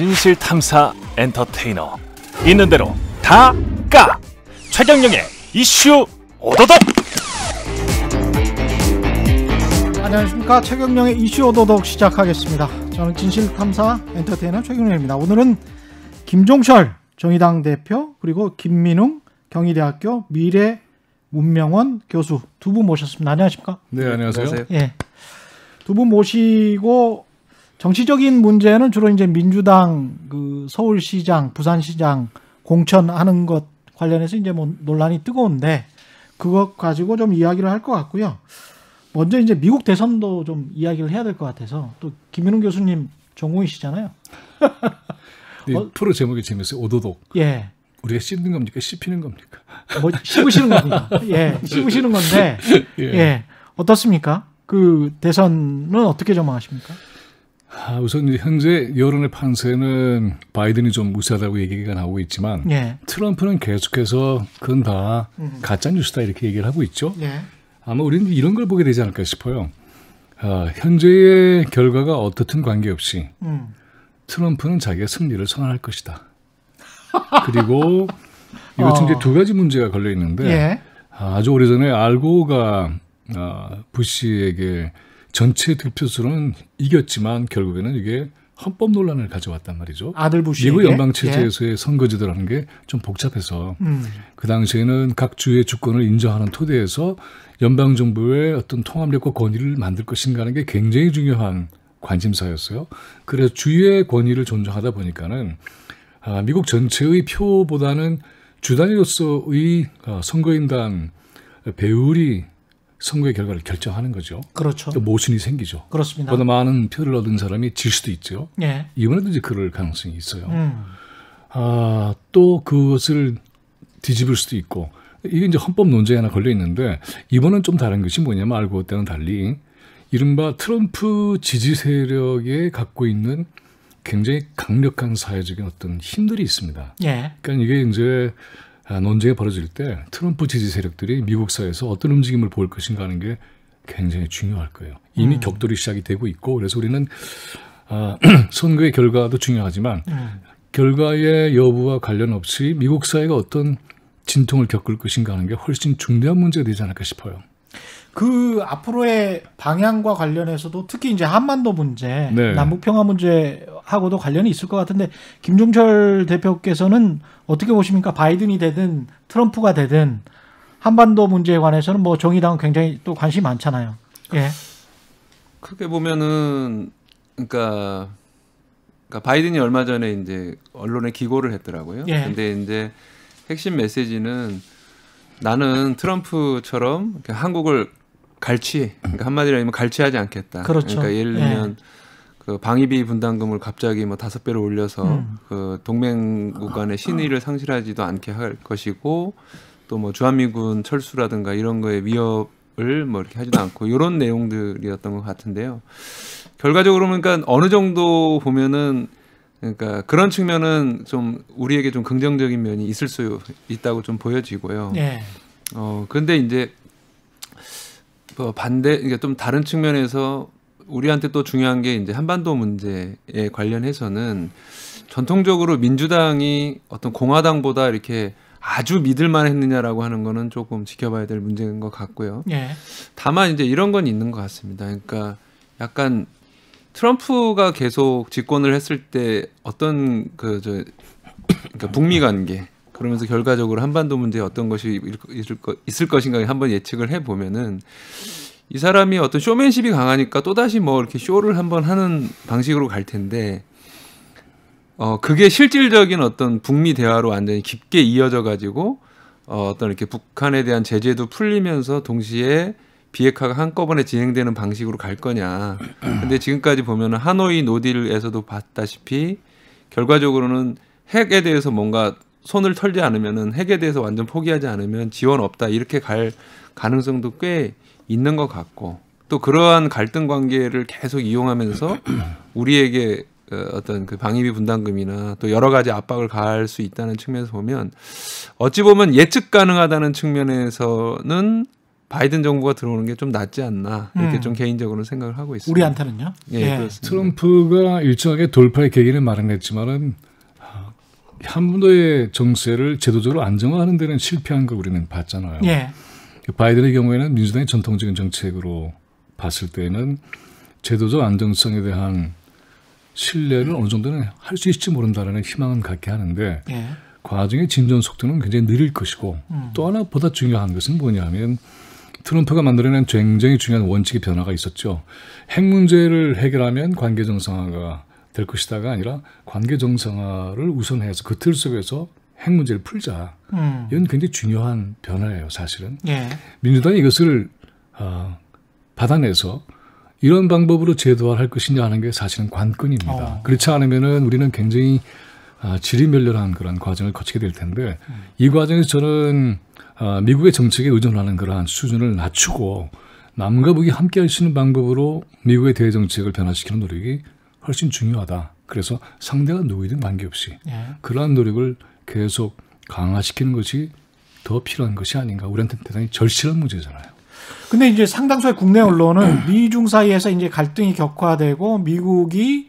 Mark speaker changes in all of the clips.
Speaker 1: 진실 탐사 엔터테이너 있는 대로 다까 최경영의 이슈 오도독
Speaker 2: 안녕하십니까 최경영의 이슈 오도독 시작하겠습니다 저는 진실 탐사 엔터테이너 최경영입니다 오늘은 김종철 정의당 대표 그리고 김민웅 경희대학교 미래 문명원 교수 두 분 모셨습니다. 안녕하십니까? 네, 안녕하세요. 예. 두 분 모시고 정치적인 문제는 주로 이제 민주당 그 서울시장, 부산시장 공천하는 것 관련해서 이제 뭐 논란이 뜨거운데 그것 가지고 좀 이야기를 할 것 같고요. 먼저 이제 미국 대선도 좀 이야기를 해야 될 것 같아서 또 김윤웅 교수님 전공이시잖아요.
Speaker 1: 네, 어, 프로 제목이 재밌어요. 오도독. 예. 우리가 씹는 겁니까? 씹히는 겁니까? 뭐 씹으시는 겁니다. 예, 씹으시는 건데 예. 예.
Speaker 2: 어떻습니까? 그 대선은 어떻게 전망하십니까?
Speaker 1: 아, 우선 현재 여론의 판세는 바이든이 좀 우세하다고 얘기가 나오고 있지만 예. 트럼프는 계속해서 그건 다 음. 가짜 뉴스다 이렇게 얘기를 하고 있죠. 예. 아마 우리는 이런 걸 보게 되지 않을까 싶어요. 아, 현재의 결과가 어떻든 관계없이 음. 트럼프는 자기가 승리를 선언할 것이다. 그리고 이것은 어. 이제 두 가지 문제가 걸려 있는데 예. 아, 아주 오래전에 알고가 아, 부시에게 전체 득표수는 이겼지만 결국에는 이게 헌법 논란을 가져왔단 말이죠. 아들 부시 미국 연방 체제에서의 예. 선거제도라는 게 좀 복잡해서 음. 그 당시에는 각 주의 주권을 인정하는 토대에서 연방 정부의 어떤 통합력과 권위를 만들 것인가 하는 게 굉장히 중요한 관심사였어요. 그래서 주의 권위를 존중하다 보니까는 아, 미국 전체의 표보다는 주단위로서의 어, 선거인단 배율이 선거의 결과를 결정하는 거죠. 그렇죠. 또 모순이 생기죠. 그렇습니다. 보다 많은 표를 얻은 사람이 질 수도 있죠. 예. 이번에도 이제 그럴 가능성이 있어요. 음. 아, 또 그것을 뒤집을 수도 있고 이게 이제 헌법 논쟁에 하나 걸려 있는데 이번은 좀 다른 것이 뭐냐면 알고 때는 달리 이른바 트럼프 지지 세력에 갖고 있는 굉장히 강력한 사회적인 어떤 힘들이 있습니다. 예. 그러니까 이게 이제 아, 논쟁이 벌어질 때 트럼프 지지 세력들이 미국 사회에서 어떤 움직임을 보일 것인가 하는 게 굉장히 중요할 거예요. 이미 음. 격돌이 시작이 되고 있고 그래서 우리는 아, 선거의 결과도 중요하지만 음. 결과의 여부와 관련 없이 미국 사회가 어떤 진통을 겪을 것인가 하는 게 훨씬 중대한 문제가 되지 않을까 싶어요.
Speaker 2: 그 앞으로의 방향과 관련해서도 특히 이제 한반도 문제, 네. 남북 평화 문제 하고도 관련이 있을 것 같은데 김종철 대표께서는 어떻게 보십니까? 바이든이 되든 트럼프가 되든 한반도 문제에 관해서는 뭐 정의당은 굉장히 또 관심이 많잖아요. 예.
Speaker 3: 크게 보면은 그러니까, 그러니까 바이든이 얼마 전에 이제 언론에 기고를 했더라고요. 예. 근데 이제 핵심 메시지는 나는 트럼프처럼 한국을 갈취, 그러니까 한마디로 하면 갈취하지 않겠다. 그렇죠. 그러니까 예를 들면 예. 그 방위비 분담금을 갑자기 뭐 다섯 배로 올려서 음. 그 동맹국 간의 신의를 상실하지도 않게 할 것이고 또 뭐 주한미군 철수라든가 이런 거에 위협을 뭐 이렇게 하지도 않고 이런 내용들이었던 것 같은데요. 결과적으로 그러니까 어느 정도 보면은 그러니까 그런 측면은 좀 우리에게 좀 긍정적인 면이 있을 수 있다고 좀 보여지고요. 네. 어 근데 이제 뭐 반대 그러니까 좀 다른 측면에서 우리한테 또 중요한 게 이제 한반도 문제에 관련해서는 전통적으로 민주당이 어떤 공화당보다 이렇게 아주 믿을만 했느냐라고 하는 거는 조금 지켜봐야 될 문제인 것 같고요. 예. 다만 이제 이런 건 있는 것 같습니다. 그러니까 약간 트럼프가 계속 집권을 했을 때 어떤 그저 그러니까 북미 관계 그러면서 결과적으로 한반도 문제에 어떤 것이 있을, 것, 있을 것인가 한번 예측을 해 보면은 이 사람이 어떤 쇼맨십이 강하니까 또다시 뭐 이렇게 쇼를 한번 하는 방식으로 갈 텐데 어 그게 실질적인 어떤 북미 대화로 완전히 깊게 이어져 가지고 어, 어떤 이렇게 북한에 대한 제재도 풀리면서 동시에 비핵화가 한꺼번에 진행되는 방식으로 갈 거냐. 근데 지금까지 보면 은 하노이 노딜에서도 봤다시피 결과적으로는 핵에 대해서 뭔가 손을 털지 않으면은 핵에 대해서 완전 포기하지 않으면 지원 없다 이렇게 갈 가능성도 꽤 있는 것 같고 또 그러한 갈등 관계를 계속 이용하면서 우리에게 어, 어떤 그 방위비 분담금이나 또 여러 가지 압박을 가할 수 있다는 측면에서 보면 어찌 보면 예측 가능하다는 측면에서는 바이든 정부가 들어오는 게 좀 낫지 않나 이렇게 음. 좀개인적으로 생각을 하고 있습니다. 우리한테는요? 예, 예.
Speaker 1: 트럼프가 일정하게 돌파의 계기를 마련했지만은 한반도의 정세를 제도적으로 안정화하는 데는 실패한 거 우리는 봤잖아요. 예. 그 바이든의 경우에는 민주당의 전통적인 정책으로 봤을 때는 제도적 안정성에 대한 신뢰를 어느 정도는 할 수 있을지 모른다라는 희망은 갖게 하는데 예. 과정의 진전 속도는 굉장히 느릴 것이고 음. 또 하나 보다 중요한 것은 뭐냐면 트럼프가 만들어낸 굉장히 중요한 원칙의 변화가 있었죠. 핵 문제를 해결하면 관계 정상화가 될 것이다가 아니라 관계 정상화를 우선해서 그 틀 속에서 핵 문제를 풀자. 음. 이건 굉장히 중요한 변화예요, 사실은. 예. 민주당이 이것을 어, 받아내서 이런 방법으로 제도화할 것이냐 하는 게 사실은 관건입니다. 어. 그렇지 않으면은 우리는 굉장히 아, 지리멸렬한 그런 과정을 거치게 될 텐데 음. 이 과정에서 저는 아, 미국의 정책에 의존하는 그러한 수준을 낮추고 남과 북이 함께 할 수 있는 방법으로 미국의 대외정책을 변화시키는 노력이 훨씬 중요하다. 그래서 상대가 누구이든 관계없이 예. 그러한 노력을 계속 강화시키는 것이 더 필요한 것이 아닌가. 우리한테 대단히 절실한 문제잖아요.
Speaker 2: 근데 이제 상당수의 국내 언론은 음. 미중 사이에서 이제 갈등이 격화되고 미국이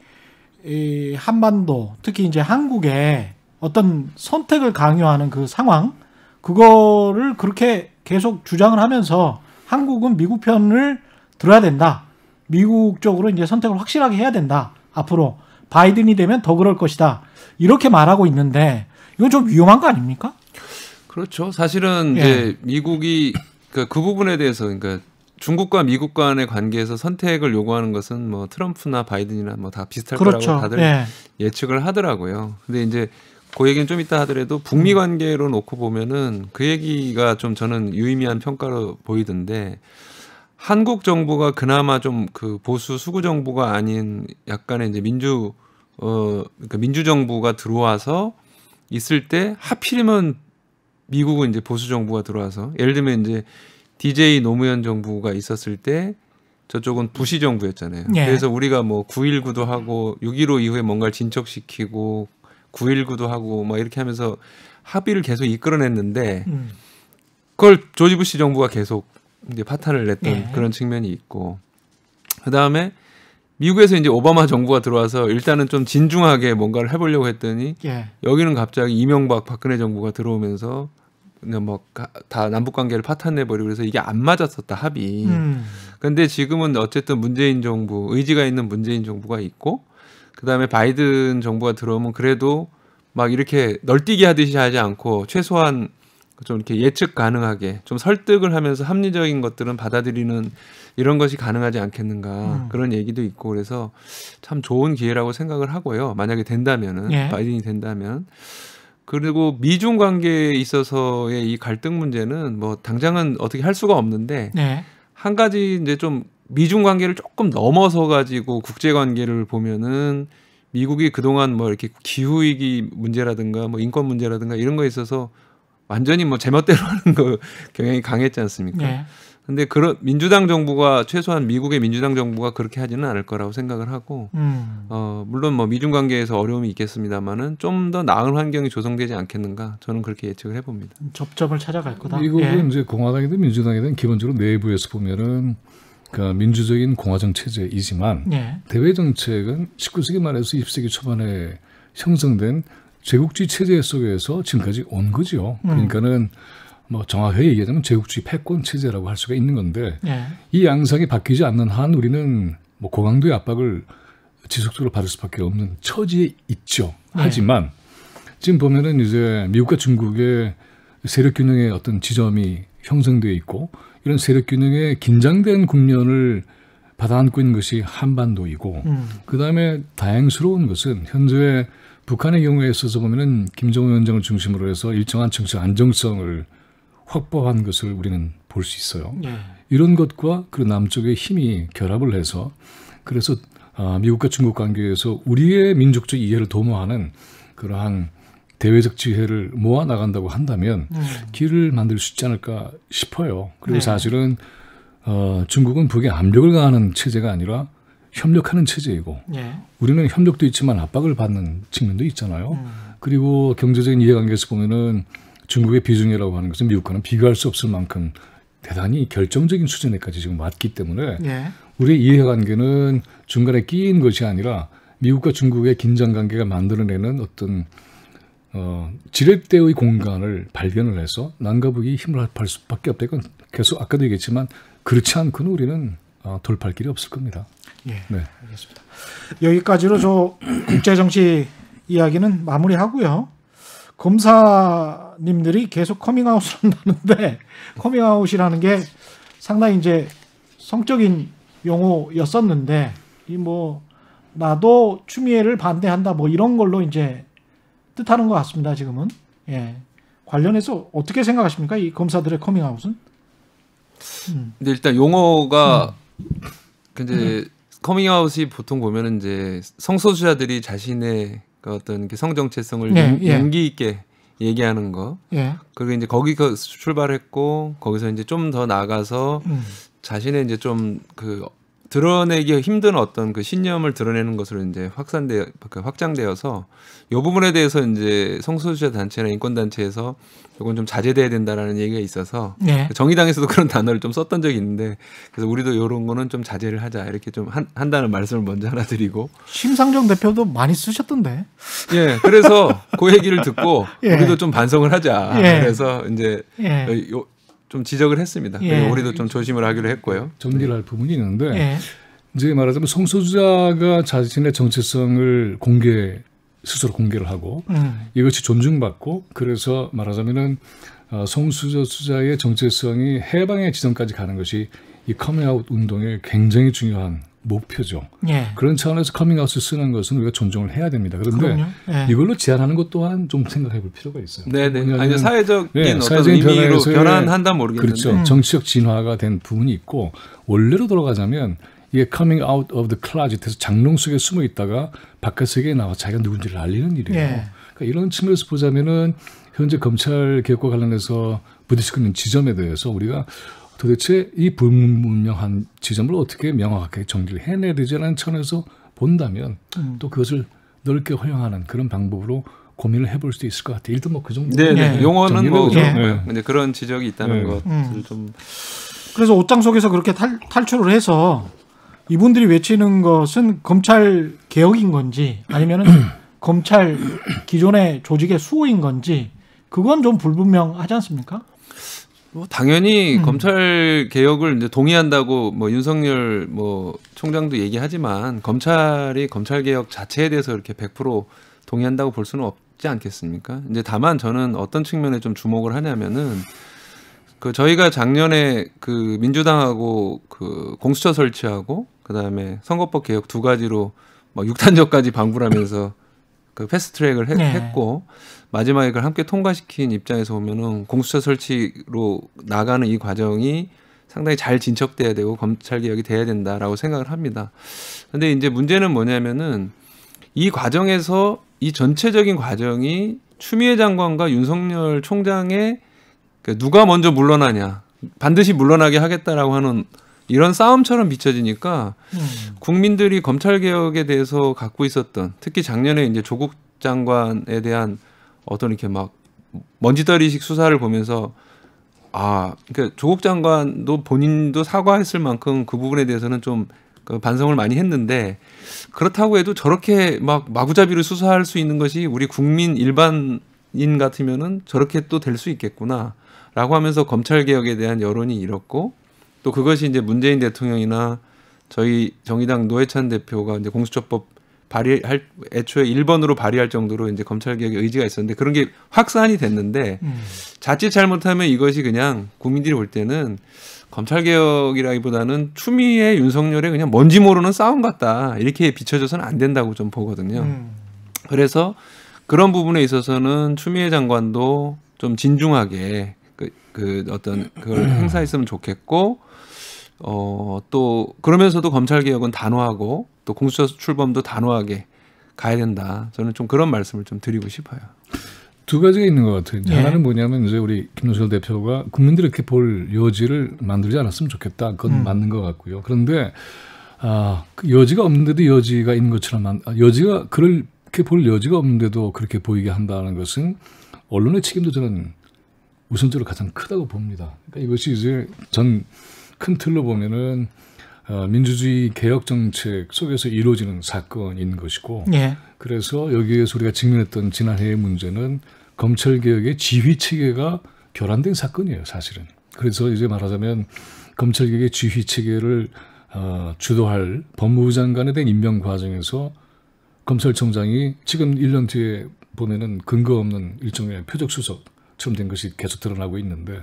Speaker 2: 한반도 특히 이제 한국에 어떤 선택을 강요하는 그 상황 그거를 그렇게 계속 주장을 하면서 한국은 미국 편을 들어야 된다. 미국 쪽으로 이제 선택을 확실하게 해야 된다. 앞으로 바이든이 되면 더 그럴 것이다. 이렇게 말하고 있는데 이건 좀 위험한 거 아닙니까?
Speaker 3: 그렇죠. 사실은 예. 이제 미국이 그, 그 부분에 대해서 그러니까 중국과 미국 간의 관계에서 선택을 요구하는 것은 뭐 트럼프나 바이든이나 뭐 다 비슷할 그렇죠. 거라고 다들 예. 예측을 하더라고요. 근데 이제 그 얘기는 좀 이따 하더라도 북미 음. 관계로 놓고 보면은 그 얘기가 좀 저는 유의미한 평가로 보이던데 한국 정부가 그나마 좀 그 보수 수구 정부가 아닌 약간의 이제 민주 어 그러니까 민주 정부가 들어와서 있을 때 하필이면 미국은 이제 보수 정부가 들어와서 예를 들면 이제 DJ 노무현 정부가 있었을 때 저쪽은 부시 정부였잖아요. 예. 그래서 우리가 뭐 9.19도 하고 6.15 이후에 뭔가를 진척시키고 9.19도 하고 막 이렇게 하면서 합의를 계속 이끌어냈는데 음. 그걸 조지 부시 정부가 계속 이제 파탄을 냈던 예. 그런 측면이 있고 그 다음에 미국에서 이제 오바마 정부가 들어와서 일단은 좀 진중하게 뭔가를 해보려고 했더니 예. 여기는 갑자기 이명박 박근혜 정부가 들어오면서 그냥 뭐다 남북 관계를 파탄내버리고 그래서 이게 안 맞았었다 합이. 음. 근데 지금은 어쨌든 문재인 정부 의지가 있는 문재인 정부가 있고 그다음에 바이든 정부가 들어오면 그래도 막 이렇게 널뛰기 하듯이 하지 않고 최소한 좀 이렇게 예측 가능하게 좀 설득을 하면서 합리적인 것들은 받아들이는 이런 것이 가능하지 않겠는가 음. 그런 얘기도 있고 그래서 참 좋은 기회라고 생각을 하고요. 만약에 된다면은 예. 바이든이 된다면 그리고 미중 관계에 있어서의 이 갈등 문제는 뭐 당장은 어떻게 할 수가 없는데 예. 한 가지 이제 좀 미중 관계를 조금 넘어서 가지고 국제 관계를 보면은 미국이 그동안 뭐 이렇게 기후 위기 문제라든가 뭐 인권 문제라든가 이런 거에 있어서 완전히 뭐 제멋대로 하는 거 경향이 강했지 않습니까? 네. 근데 그런 민주당 정부가 최소한 미국의 민주당 정부가 그렇게 하지는 않을 거라고 생각을 하고 음. 어 물론 뭐 미중 관계에서 어려움이 있겠습니다만은 좀 더 나은 환경이 조성되지 않겠는가 저는 그렇게 예측을 해봅니다.
Speaker 2: 접점을 찾아갈 거다. 미국은 예.
Speaker 1: 이제 공화당이든 민주당이든 기본적으로 내부에서 보면은 그 민주적인 공화정 체제이지만 예. 대외 정책은 19세기 말에서 20세기 초반에 형성된 제국주의 체제 속에서 지금까지 온 거죠. 음. 그러니까는 뭐 정확하게 얘기하자면 제국주의 패권 체제라고 할 수가 있는 건데 네. 이 양상이 바뀌지 않는 한 우리는 뭐 고강도의 압박을 지속적으로 받을 수밖에 없는 처지에 있죠. 네. 하지만 지금 보면은 이제 미국과 중국의 세력 균형의 어떤 지점이 형성돼 있고 이런 세력 균형의 긴장된 국면을 받아안고 있는 것이 한반도이고 음. 그다음에 다행스러운 것은 현재 북한의 경우에 있어서 보면은 김정은 위원장을 중심으로 해서 일정한 정치 안정성을 확보한 것을 우리는 볼 수 있어요. 네. 이런 것과 그 남쪽의 힘이 결합을 해서 그래서 아, 미국과 중국 관계에서 우리의 민족적 이해를 도모하는 그러한 대외적 지혜를 모아 나간다고 한다면 음. 길을 만들 수 있지 않을까 싶어요. 그리고 네. 사실은 어, 중국은 북에 압력을 가하는 체제가 아니라 협력하는 체제이고 예. 우리는 협력도 있지만 압박을 받는 측면도 있잖아요. 음. 그리고 경제적인 이해관계에서 보면은 중국의 비중이라고 하는 것은 미국과는 비교할 수 없을 만큼 대단히 결정적인 수준에까지 지금 왔기 때문에 예. 우리의 이해관계는 중간에 끼인 것이 아니라 미국과 중국의 긴장관계가 만들어내는 어떤 어, 지렛대의 공간을 발견을 해서 난과 북이 힘을 합할 수밖에 없다. 이건 계속 아까도 얘기했지만 그렇지 않고는 우리는 어, 돌팔 길이 없을
Speaker 2: 겁니다. 예.
Speaker 1: 네. 알겠습니다.
Speaker 2: 여기까지로 저 국제 정치 이야기는 마무리하고요. 검사님들이 계속 커밍아웃을 한다는데 커밍아웃이라는 게 상당히 이제 성적인 용어였었는데 이 뭐 나도 추미애를 반대한다 뭐 이런 걸로 이제 뜻하는 것 같습니다 지금은 예 관련해서 어떻게 생각하십니까 이 검사들의 커밍아웃은?
Speaker 3: 음. 근데 일단 용어가 음. 근데 음. 커밍아웃이 보통 보면은 이제 성소수자들이 자신의 그 어떤 성정체성을 예, 예. 용기 있게 얘기하는 거. 예. 그리고 이제 거기서 출발했고 거기서 이제 좀 더 나가서 음. 자신의 이제 좀그 드러내기 힘든 어떤 그 신념을 드러내는 것으로 이제 확산되 그 확장되어서 이 부분에 대해서 이제 성소수자 단체나 인권 단체에서 이건 좀 자제돼야 된다라는 얘기가 있어서 네. 그 정의당에서도 그런 단어를 좀 썼던 적이 있는데 그래서 우리도 이런 거는 좀 자제를 하자 이렇게 좀 한, 한다는 말씀을 먼저 하나 드리고
Speaker 2: 심상정 대표도 많이 쓰셨던데
Speaker 3: 예 그래서 그 얘기를 듣고 예. 우리도 좀 반성을 하자 예. 그래서 이제 예. 요, 좀 지적을 했습니다. 예. 우리도 좀 조심을 하기로 했고요. 정리를 할
Speaker 1: 부분이 있는데 예. 이제 말하자면 성소수자가 자신의 정체성을 공개 스스로 공개를 하고 음. 이것이 존중받고 그래서 말하자면은 어, 성소수자의 정체성이 해방의 지점까지 가는 것이 이 컴웨아웃 운동의 굉장히 중요한 목표죠. 예. 그런 차원에서 커밍아웃을 쓰는 것은 우리가 존중을 해야 됩니다. 그런데 예. 이걸로 제한하는 것 또한 좀 생각해 볼 필요가 있어요. 네네. 네. 아니, 사회적인 네, 예, 어떤 사회적인 의미로 변환한다 모르겠는 뭐 그렇죠. 음. 정치적 진화가 된 부분이 있고 원래로 돌아가자면 이게 coming out of the closet에서 장롱 속에 숨어 있다가 바깥 세계에 나와 자기가 누군지를 알리는 일이에요. 예. 그러니까 이런 측면에서 보자면은 현재 검찰 개혁과 관련해서 부딪히고 있는 지점에 대해서 우리가 도대체 이불문명한 지점을 어떻게 명확하게 정리를 해내야되지라는 차원에서 본다면 음. 또 그것을 넓게 허용하는 그런 방법으로 고민을 해볼 수도 있을 것 같아요. 일단 뭐그 정도. 네, 네. 네. 용어는 뭐 그죠. 네.
Speaker 3: 네. 그런 지적이 있다는 네. 것을 음. 좀.
Speaker 2: 그래서 옷장 속에서 그렇게 탈, 탈출을 해서 이분들이 외치는 것은 검찰 개혁인 건지 아니면은 검찰 기존의 조직의 수호인 건지 그건 좀 불분명하지 않습니까?
Speaker 3: 뭐 당연히 음. 검찰 개혁을 이제 동의한다고 뭐 윤석열 뭐 총장도 얘기하지만 검찰이 검찰 개혁 자체에 대해서 이렇게 100% 동의한다고 볼 수는 없지 않겠습니까? 이제 다만 저는 어떤 측면에 좀 주목을 하냐면은 그 저희가 작년에 그 민주당하고 그 공수처 설치하고 그다음에 선거법 개혁 두 가지로 막 뭐 6탄저까지 방불하면서 그 패스트트랙을 했, 네. 했고 마지막에 그걸 함께 통과시킨 입장에서 보면은 공수처 설치로 나가는 이 과정이 상당히 잘 진척돼야 되고 검찰 개혁이 돼야 된다라고 생각을 합니다. 근데 이제 문제는 뭐냐면은 이 과정에서 이 전체적인 과정이 추미애 장관과 윤석열 총장의 그 누가 먼저 물러나냐 반드시 물러나게 하겠다라고 하는 이런 싸움처럼 비춰지니까 음. 국민들이 검찰 개혁에 대해서 갖고 있었던 특히 작년에 이제 조국 장관에 대한 어떤 이렇게 막 먼지떨이식 수사를 보면서 아, 그러니까 조국 장관도 본인도 사과했을 만큼 그 부분에 대해서는 좀 그 반성을 많이 했는데 그렇다고 해도 저렇게 막 마구잡이로 수사할 수 있는 것이 우리 국민 일반인 같으면은 저렇게 또 될 수 있겠구나라고 하면서 검찰 개혁에 대한 여론이 이었고또 그것이 이제 문재인 대통령이나 저희 정의당 노회찬 대표가 이제 공수처법 발의할 애초에 1번으로 발의할 정도로 이제 검찰 개혁의 의지가 있었는데 그런 게 확산이 됐는데 음. 자칫 잘못하면 이것이 그냥 국민들이 볼 때는 검찰 개혁이라기보다는 추미애 윤석열의 그냥 뭔지 모르는 싸움 같다 이렇게 비춰져서는 안 된다고 좀 보거든요. 음. 그래서 그런 부분에 있어서는 추미애 장관도 좀 진중하게 그, 그 어떤 그걸 행사했으면 좋겠고 어또 그러면서도 검찰 개혁은 단호하고 또 공수처 출범도 단호하게 가야 된다. 저는 좀 그런 말씀을
Speaker 1: 좀 드리고 싶어요. 두 가지가 있는 것 같아요. 예. 하나는 뭐냐면 이제 우리 김노철 대표가 국민들이 이렇게 볼 여지를 만들지 않았으면 좋겠다. 그건 음. 맞는 것 같고요. 그런데 아, 그 여지가 없는데도 여지가 있는 것처럼 아, 여지가 그렇게 볼 여지가 없는데도 그렇게 보이게 한다는 것은 언론의 책임도 저는 우선적으로 가장 크다고 봅니다. 그러니까 이것이 이제 전 큰 틀로 보면은 어, 민주주의 개혁 정책 속에서 이루어지는 사건인 것이고 예. 그래서 여기에서 우리가 직면했던 지난해의 문제는 검찰 개혁의 지휘 체계가 결란된 사건이에요, 사실은. 그래서 이제 말하자면 검찰 개혁의 지휘 체계를 어, 주도할 법무부 장관에 대한 임명 과정에서 검찰총장이 지금 1년 뒤에 보면은 근거 없는 일종의 표적 수석처럼 된 것이 계속 드러나고 있는데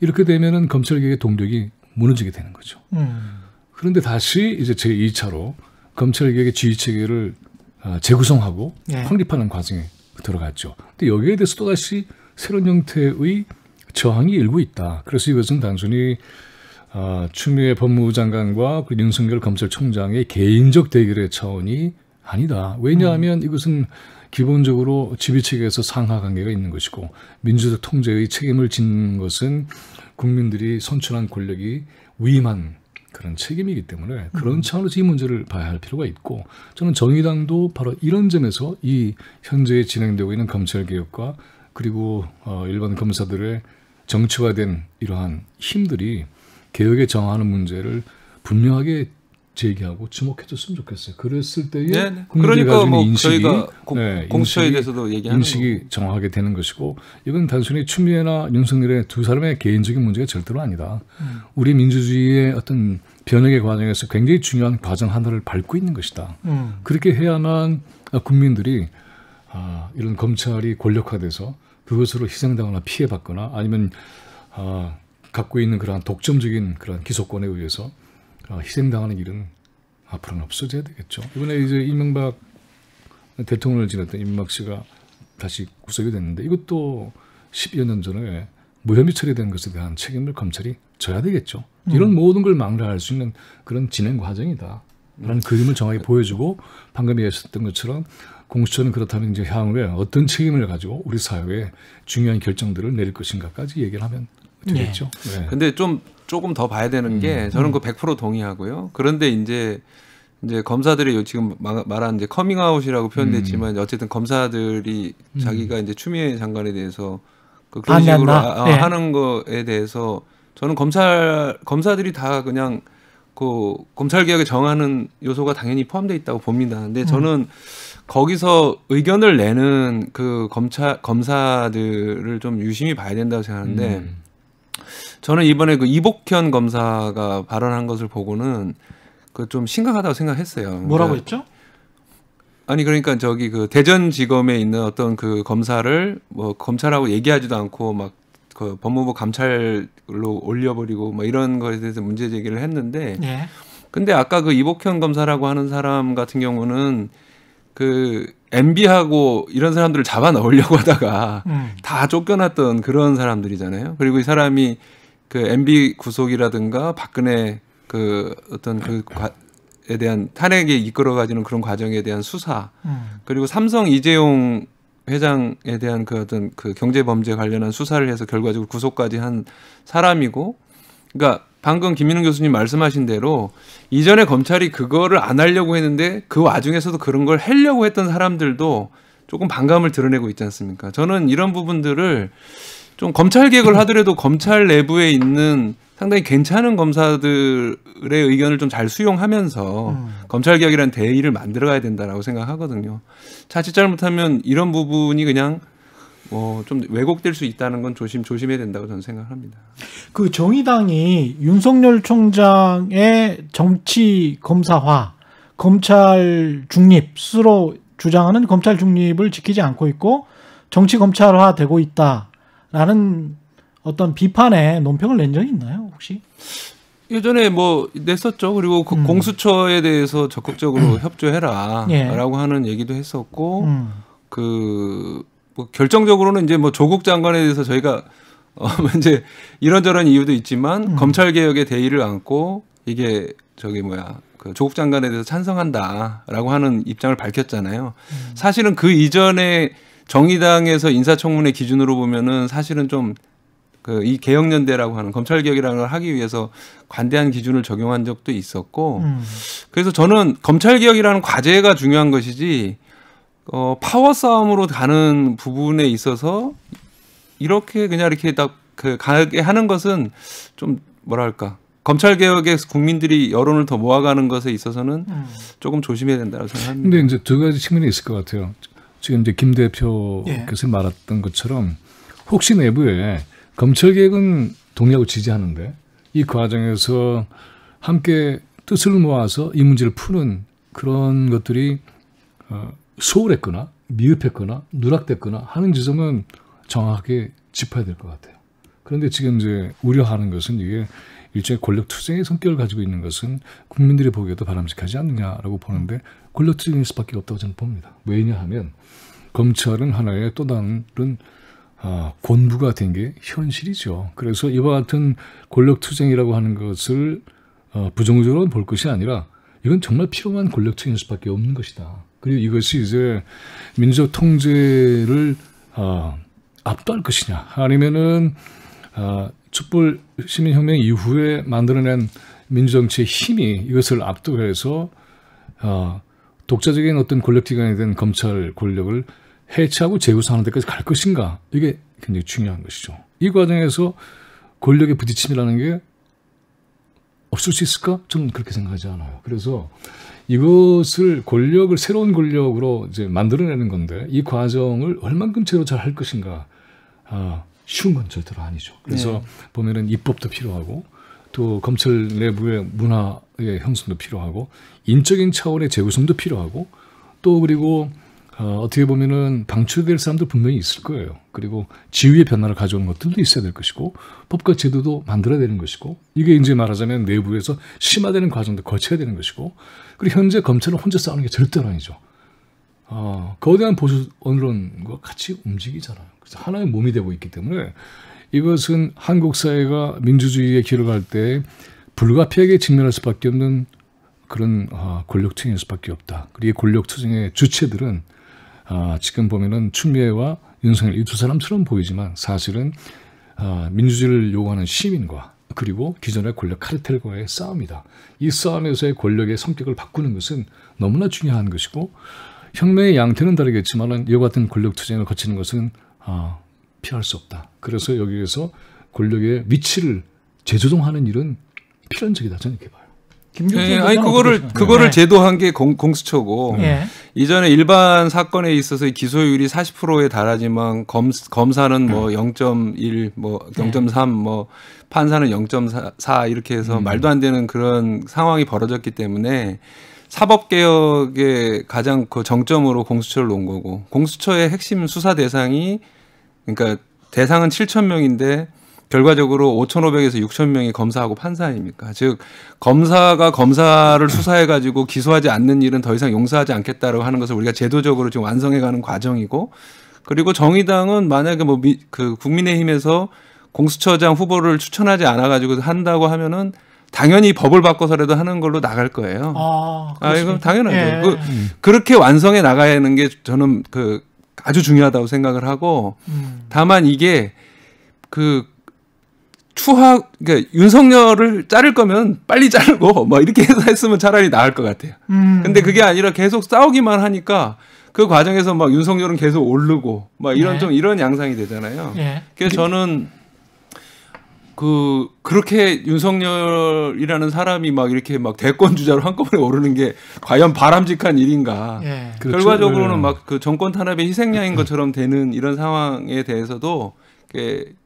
Speaker 1: 이렇게 되면은 검찰 개혁의 동력이 무너지게 되는 거죠. 음. 그런데 다시 이제 제 2차로 검찰개혁의 지휘 체계를 아, 재구성하고 네. 확립하는 과정에 들어갔죠. 근데 여기에 대해서 또 다시 새로운 형태의 저항이 일고 있다. 그래서 이것은 단순히 아, 추미애 법무부 장관과 그 윤석열 검찰총장의 개인적 대결의 차원이 아니다. 왜냐하면 음. 이것은 기본적으로 지휘 체계에서 상하 관계가 있는 것이고 민주적 통제의 책임을 지는 것은 국민들이 선출한 권력이 위임한 그런 책임이기 때문에 음. 그런 차원에서 이 문제를 봐야 할 필요가 있고 저는 정의당도 바로 이런 점에서 이 현재 진행되고 있는 검찰개혁과 그리고 어, 일반 검사들의 정치화된 이러한 힘들이 개혁에 정하는 문제를 분명하게 제기하고 주목해줬으면 좋겠어요. 그랬을 때에 네네. 네. 그러니까 뭐 인식이 고, 네, 공수 인식이, 대해서도 얘기하는 인식이 거. 정확하게 되는 것이고 이건 단순히 추미애나 윤석열의 두 사람의 개인적인 문제가 절대로 아니다. 음. 우리 민주주의의 어떤 변혁의 과정에서 굉장히 중요한 과정 하나를 밟고 있는 것이다. 음. 그렇게 해야만 국민들이 아, 이런 검찰이 권력화돼서 그것으로 희생당하거나 피해받거나 아니면 아, 갖고 있는 그러한 독점적인 그러한 기소권에 의해서 아, 희생당하는 일은 앞으로는 없어져야 되겠죠. 이번에 이제 이명박 대통령을 지냈던 이박 씨가 다시 구속이 됐는데 이것도 10여 년 전에 무혐의 처리된 것에 대한 책임을 검찰이 져야 되겠죠. 음. 이런 음. 모든 걸 망라할 수 있는 그런 진행 과정이다. 라는 음. 그 그림을 정확히 보여주고 방금 얘기했었던 것처럼 공수처는 그렇다면 이제 향후에 어떤 책임을 가지고 우리 사회에 중요한 결정들을 내릴 것인가까지 얘기를 하면 네. 되겠죠. 네.
Speaker 3: 네. 좀 조금 더 봐야 되는 게 음. 저는 음. 그100% 동의하고요. 그런데 이제 이제 검사들이 지금 말한 이제 커밍아웃이라고 표현됐지만 음. 어쨌든 검사들이 음. 자기가 이제 추미애 장관에 대해서 그 그런 식으로 아, 아, 네. 하는 거에 대해서 저는 검찰 검사들이 다 그냥 그 검찰 개혁에 정하는 요소가 당연히 포함돼 있다고 봅니다. 근데 저는 음. 거기서 의견을 내는 그 검찰 검사들을 좀 유심히 봐야 된다고 생각하는데 음. 저는 이번에 그 이복현 검사가 발언한 것을 보고는 그 좀 심각하다고 생각했어요. 그러니까 했죠? 아니 그러니까 저기 그 대전지검에 있는 어떤 그 검사를 뭐 검찰하고 얘기하지도 않고 막 그 법무부 감찰로 올려버리고 뭐 이런 거에 대해서 문제 제기를 했는데 예. 근데 아까 그 이복현 검사라고 하는 사람 같은 경우는 그 MB하고 이런 사람들을 잡아 넣으려고 하다가 음. 다 쫓겨났던 그런 사람들이잖아요. 그리고 이 사람이 그 MB 구속이라든가 박근혜 그 어떤 그 과, 에 대한 탄핵에 이끌어가지는 그런 과정에 대한 수사 음. 그리고 삼성 이재용 회장에 대한 그 어떤 그 경제 범죄 관련한 수사를 해서 결과적으로 구속까지 한 사람이고 그러니까 방금 김민웅 교수님 말씀하신 대로 이전에 검찰이 그거를 안 하려고 했는데 그 와중에서도 그런 걸 하려고 했던 사람들도 조금 반감을 드러내고 있지 않습니까? 저는 이런 부분들을 좀 검찰 개혁을 하더라도 검찰 내부에 있는 상당히 괜찮은 검사들의 의견을 좀 잘 수용하면서 음. 검찰 개혁이라는 대의를 만들어가야 된다라고 생각하거든요. 자칫 잘못하면 이런 부분이 그냥 뭐 좀 왜곡될 수 있다는 건 조심 조심해야 된다고 저는 생각합니다.
Speaker 2: 그 정의당이 윤석열 총장의 정치 검사화, 검찰 중립 스스로 주장하는 검찰 중립을 지키지 않고 있고 정치 검찰화 되고 있다. 라는 어떤 비판의 논평을 낸 적이 있나요, 혹시?
Speaker 3: 예전에 뭐 냈었죠. 그리고 그 음. 공수처에 대해서 적극적으로 음. 협조해라라고 예. 하는 얘기도 했었고 음. 그뭐 결정적으로는 이제 뭐 조국 장관에 대해서 저희가 어 이제 이런저런 이유도 있지만 음. 검찰 개혁의 대의를 안고 이게 저기 뭐야 그 조국 장관에 대해서 찬성한다라고 하는 입장을 밝혔잖아요. 음. 사실은 그 이전에 정의당에서 인사청문회 기준으로 보면은 사실은 좀그이 개혁연대라고 하는 검찰개혁이라는 걸 하기 위해서 관대한 기준을 적용한 적도 있었고 음. 그래서 저는 검찰개혁이라는 과제가 중요한 것이지 어, 파워 싸움으로 가는 부분에 있어서 이렇게 그냥 이렇게 딱그 강하게 하는 것은 좀 뭐랄까 검찰 개혁에 국민들이 여론을 더 모아가는 것에 있어서는 음. 조금 조심해야 된다고 생각합니다.
Speaker 1: 근데 이제 두 가지 측면이 있을 것 같아요. 지금 이제 김 대표께서 예. 말했던 것처럼 혹시 내부에 검찰 개혁은 동의하고 지지하는데 이 과정에서 함께 뜻을 모아서 이 문제를 푸는 그런 것들이 어, 소홀했거나 미흡했거나 누락됐거나 하는 지점은 정확하게 짚어야 될 것 같아요. 그런데 지금 이제 우려하는 것은 이게 일종의 권력 투쟁의 성격을 가지고 있는 것은 국민들이 보기에도 바람직하지 않느냐라고 보는데 걸러뜨릴 수밖에 없다고 저는 봅니다. 왜냐하면 검찰은 하나의 또 다른 아, 권부가 된 게 현실이죠. 그래서 이와 같은 권력투쟁이라고 하는 것을 어, 부정적으로 볼 것이 아니라 이건 정말 필요한 권력투쟁일 수밖에 없는 것이다. 그리고 이것이 이제 민족 통제를 어, 압도할 것이냐 아니면은 어, 촛불 시민혁명 이후에 만들어낸 민주정치의 힘이 이것을 압도해서 어, 독자적인 어떤 권력기관에 대한 검찰 권력을 해체하고 재구성하는 데까지 갈 것인가 이게 굉장히 중요한 것이죠. 이 과정에서 권력의 부딪힘이라는 게 없을 수 있을까? 저는 그렇게 생각하지 않아요. 그래서 이것을 권력을 새로운 권력으로 이제 만들어내는 건데 이 과정을 얼만큼 제로 대잘할 것인가 아, 쉬운 건 절대로 아니죠. 그래서 네. 보면은 입법도 필요하고 또 검찰 내부의 문화의 형성도 필요하고 인적인 차원의 재구성도 필요하고 또 그리고 어, 어떻게 보면은 방출될 사람도 분명히 있을 거예요. 그리고 지위의 변화를 가져오는 것들도 있어야 될 것이고 법과 제도도 만들어야 되는 것이고 이게 이제 말하자면 내부에서 심화되는 과정도 거쳐야 되는 것이고 그리고 현재 검찰은 혼자 싸우는 게절대 아니죠. 어, 거대한 보수 언론과 같이 움직이잖아요. 그래서 하나의 몸이 되고 있기 때문에 이것은 한국 사회가 민주주의의 길을 갈때 불가피하게 직면할 수밖에 없는 그런 아, 권력층쟁일 수밖에 없다. 그리고 권력투의 주체들은 아, 지금 보면은 추미애와 윤석열 이 두 사람처럼 보이지만 사실은 아, 민주주의를 요구하는 시민과 그리고 기존의 권력 카르텔과의 싸움이다. 이 싸움에서의 권력의 성격을 바꾸는 것은 너무나 중요한 것이고 혁명의 양태는 다르겠지만 이와 같은 권력투쟁을 거치는 것은 피할 수 없다. 그래서 여기에서 권력의 위치를 재조정하는 일은 필연적이다. 저는 이렇게 봐요.
Speaker 3: 네, 아니 그거를 그 그거를 네. 제도한 게 공, 수처고 네. 예. 이전에 일반 사건에 있어서 기소율이 40%에 달하지만 검, 검사는 뭐 0.1, 음. 뭐 0.3, 뭐 판사는 0.4 이렇게 해서 음. 말도 안 되는 그런 상황이 벌어졌기 때문에 사법 개혁의 가장 그 정점으로 공수처를 놓은 거고 공수처의 핵심 수사 대상이 그러니까 대상은 7천 명인데 결과적으로 5,500에서 6,000명이 검사하고 판사 아닙니까? 즉 검사가 검사를 수사해 가지고 기소하지 않는 일은 더 이상 용서하지 않겠다라고 하는 것을 우리가 제도적으로 지금 완성해 가는 과정이고 그리고 정의당은 만약에 뭐 그 국민의힘에서 공수처장 후보를 추천하지 않아 가지고 한다고 하면은 당연히 법을 바꿔서라도 하는 걸로 나갈 거예요.
Speaker 2: 아, 아 이건 당연하죠. 예. 그,
Speaker 3: 그렇게 완성해 나가야 하는 게 저는 그 아주 중요하다고 생각을 하고 음. 다만 이게 그 추하 그러니까 윤석열을 자를 거면 빨리 자르고 막 뭐 이렇게 해서 했으면 차라리 나을 것 같아요. 음. 근데 그게 아니라 계속 싸우기만 하니까 그 과정에서 막 윤석열은 계속 오르고 막 이런 네. 좀 이런 양상이 되잖아요. 네. 그래서 저는 그 그렇게 윤석열이라는 사람이 막 이렇게 막 대권 주자로 한꺼번에 오르는 게 과연 바람직한 일인가? 예. 그렇죠. 결과적으로는 예. 막그 정권 탄압의 희생양인 것처럼 되는 이런 상황에 대해서도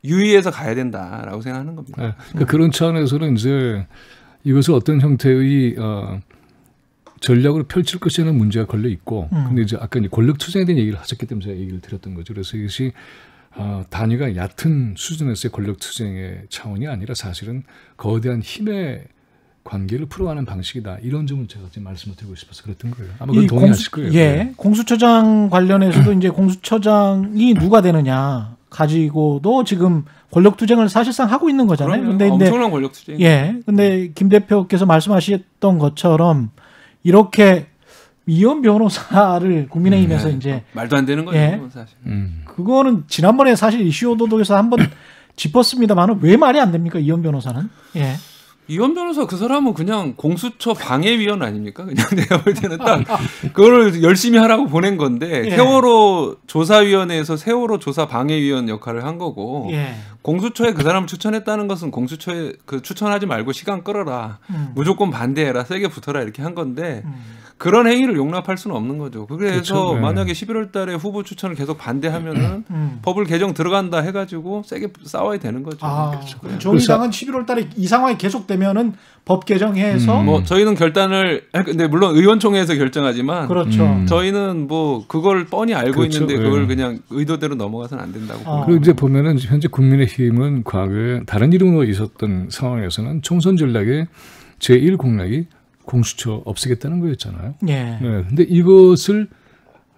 Speaker 3: 유의해서 가야 된다라고 생각하는
Speaker 1: 겁니다. 예. 그러니까 그런 차원에서는 이제 이것을 어떤 형태의 어, 전략으로 펼칠 것이라는 문제가 걸려 있고, 음. 근데 이제 아까 이제 권력 투쟁에 대한 얘기를 하셨기 때문에 제가 얘기를 드렸던 거죠. 그래서 이것이 어, 단위가 얕은 수준에서의 권력 투쟁의 차원이 아니라 사실은 거대한 힘의 관계를 풀어가는 방식이다. 이런 점을 제가 지금 말씀을 드리고 싶어서 그랬던 거예요. 아마 그 동의하실 거예요. 예, 네.
Speaker 2: 공수처장 관련해서도 이제 공수처장이 누가 되느냐 가지고도 지금 권력 투쟁을 사실상 하고 있는 거잖아요. 그럼데 엄청난 권력 투쟁. 예, 근데 김 대표께서 말씀하셨던 것처럼 이렇게 이현 변호사를 국민의힘에서 음, 이제 말도 안 되는 거예요, 뭐
Speaker 3: 사실. 음.
Speaker 2: 그거는 지난번에 사실 이슈 도덕에서 한번 짚었습니다만은 왜 말이 안 됩니까, 이현 변호사는?
Speaker 3: 예. 이현 변호사 그 사람은 그냥 공수처 방해위원 아닙니까?
Speaker 4: 그냥 내가 볼
Speaker 3: 때는 딱 그거를 열심히 하라고 보낸 건데 예. 세월호 조사위원회에서 세월호 조사 방해위원 역할을 한 거고 예. 공수처에 그 사람을 추천했다는 것은 공수처에 그 추천하지 말고 시간 끌어라 음. 무조건 반대해라 세게 붙어라 이렇게 한 건데. 음. 그런 행위를 용납할 수는 없는 거죠. 그래서 그렇죠. 네. 만약에 11월 달에 후보 추천을 계속 반대하면은 음. 음. 법을 개정 들어간다 해 가지고 세게 싸워야 되는 거죠. 아, 그렇죠. 그럼 정의당은
Speaker 2: 11월 달에 이 상황이 계속되면은 법 개정해서 음. 뭐
Speaker 3: 저희는 결단을 근데 물론 의원총회에서 결정하지만 그렇죠. 음. 저희는 뭐 그걸 뻔히 알고 그렇죠. 있는데 그걸 네. 그냥 의도대로 넘어가서는 안 된다고. 아. 그리고
Speaker 1: 이제 보면은 현재 국민의힘은 과거에 다른 이름으로 있었던 상황에서는 총선 전략에 제1 공략이 공수처 없애겠다는 거였잖아요. 예. 네. 근데 이것을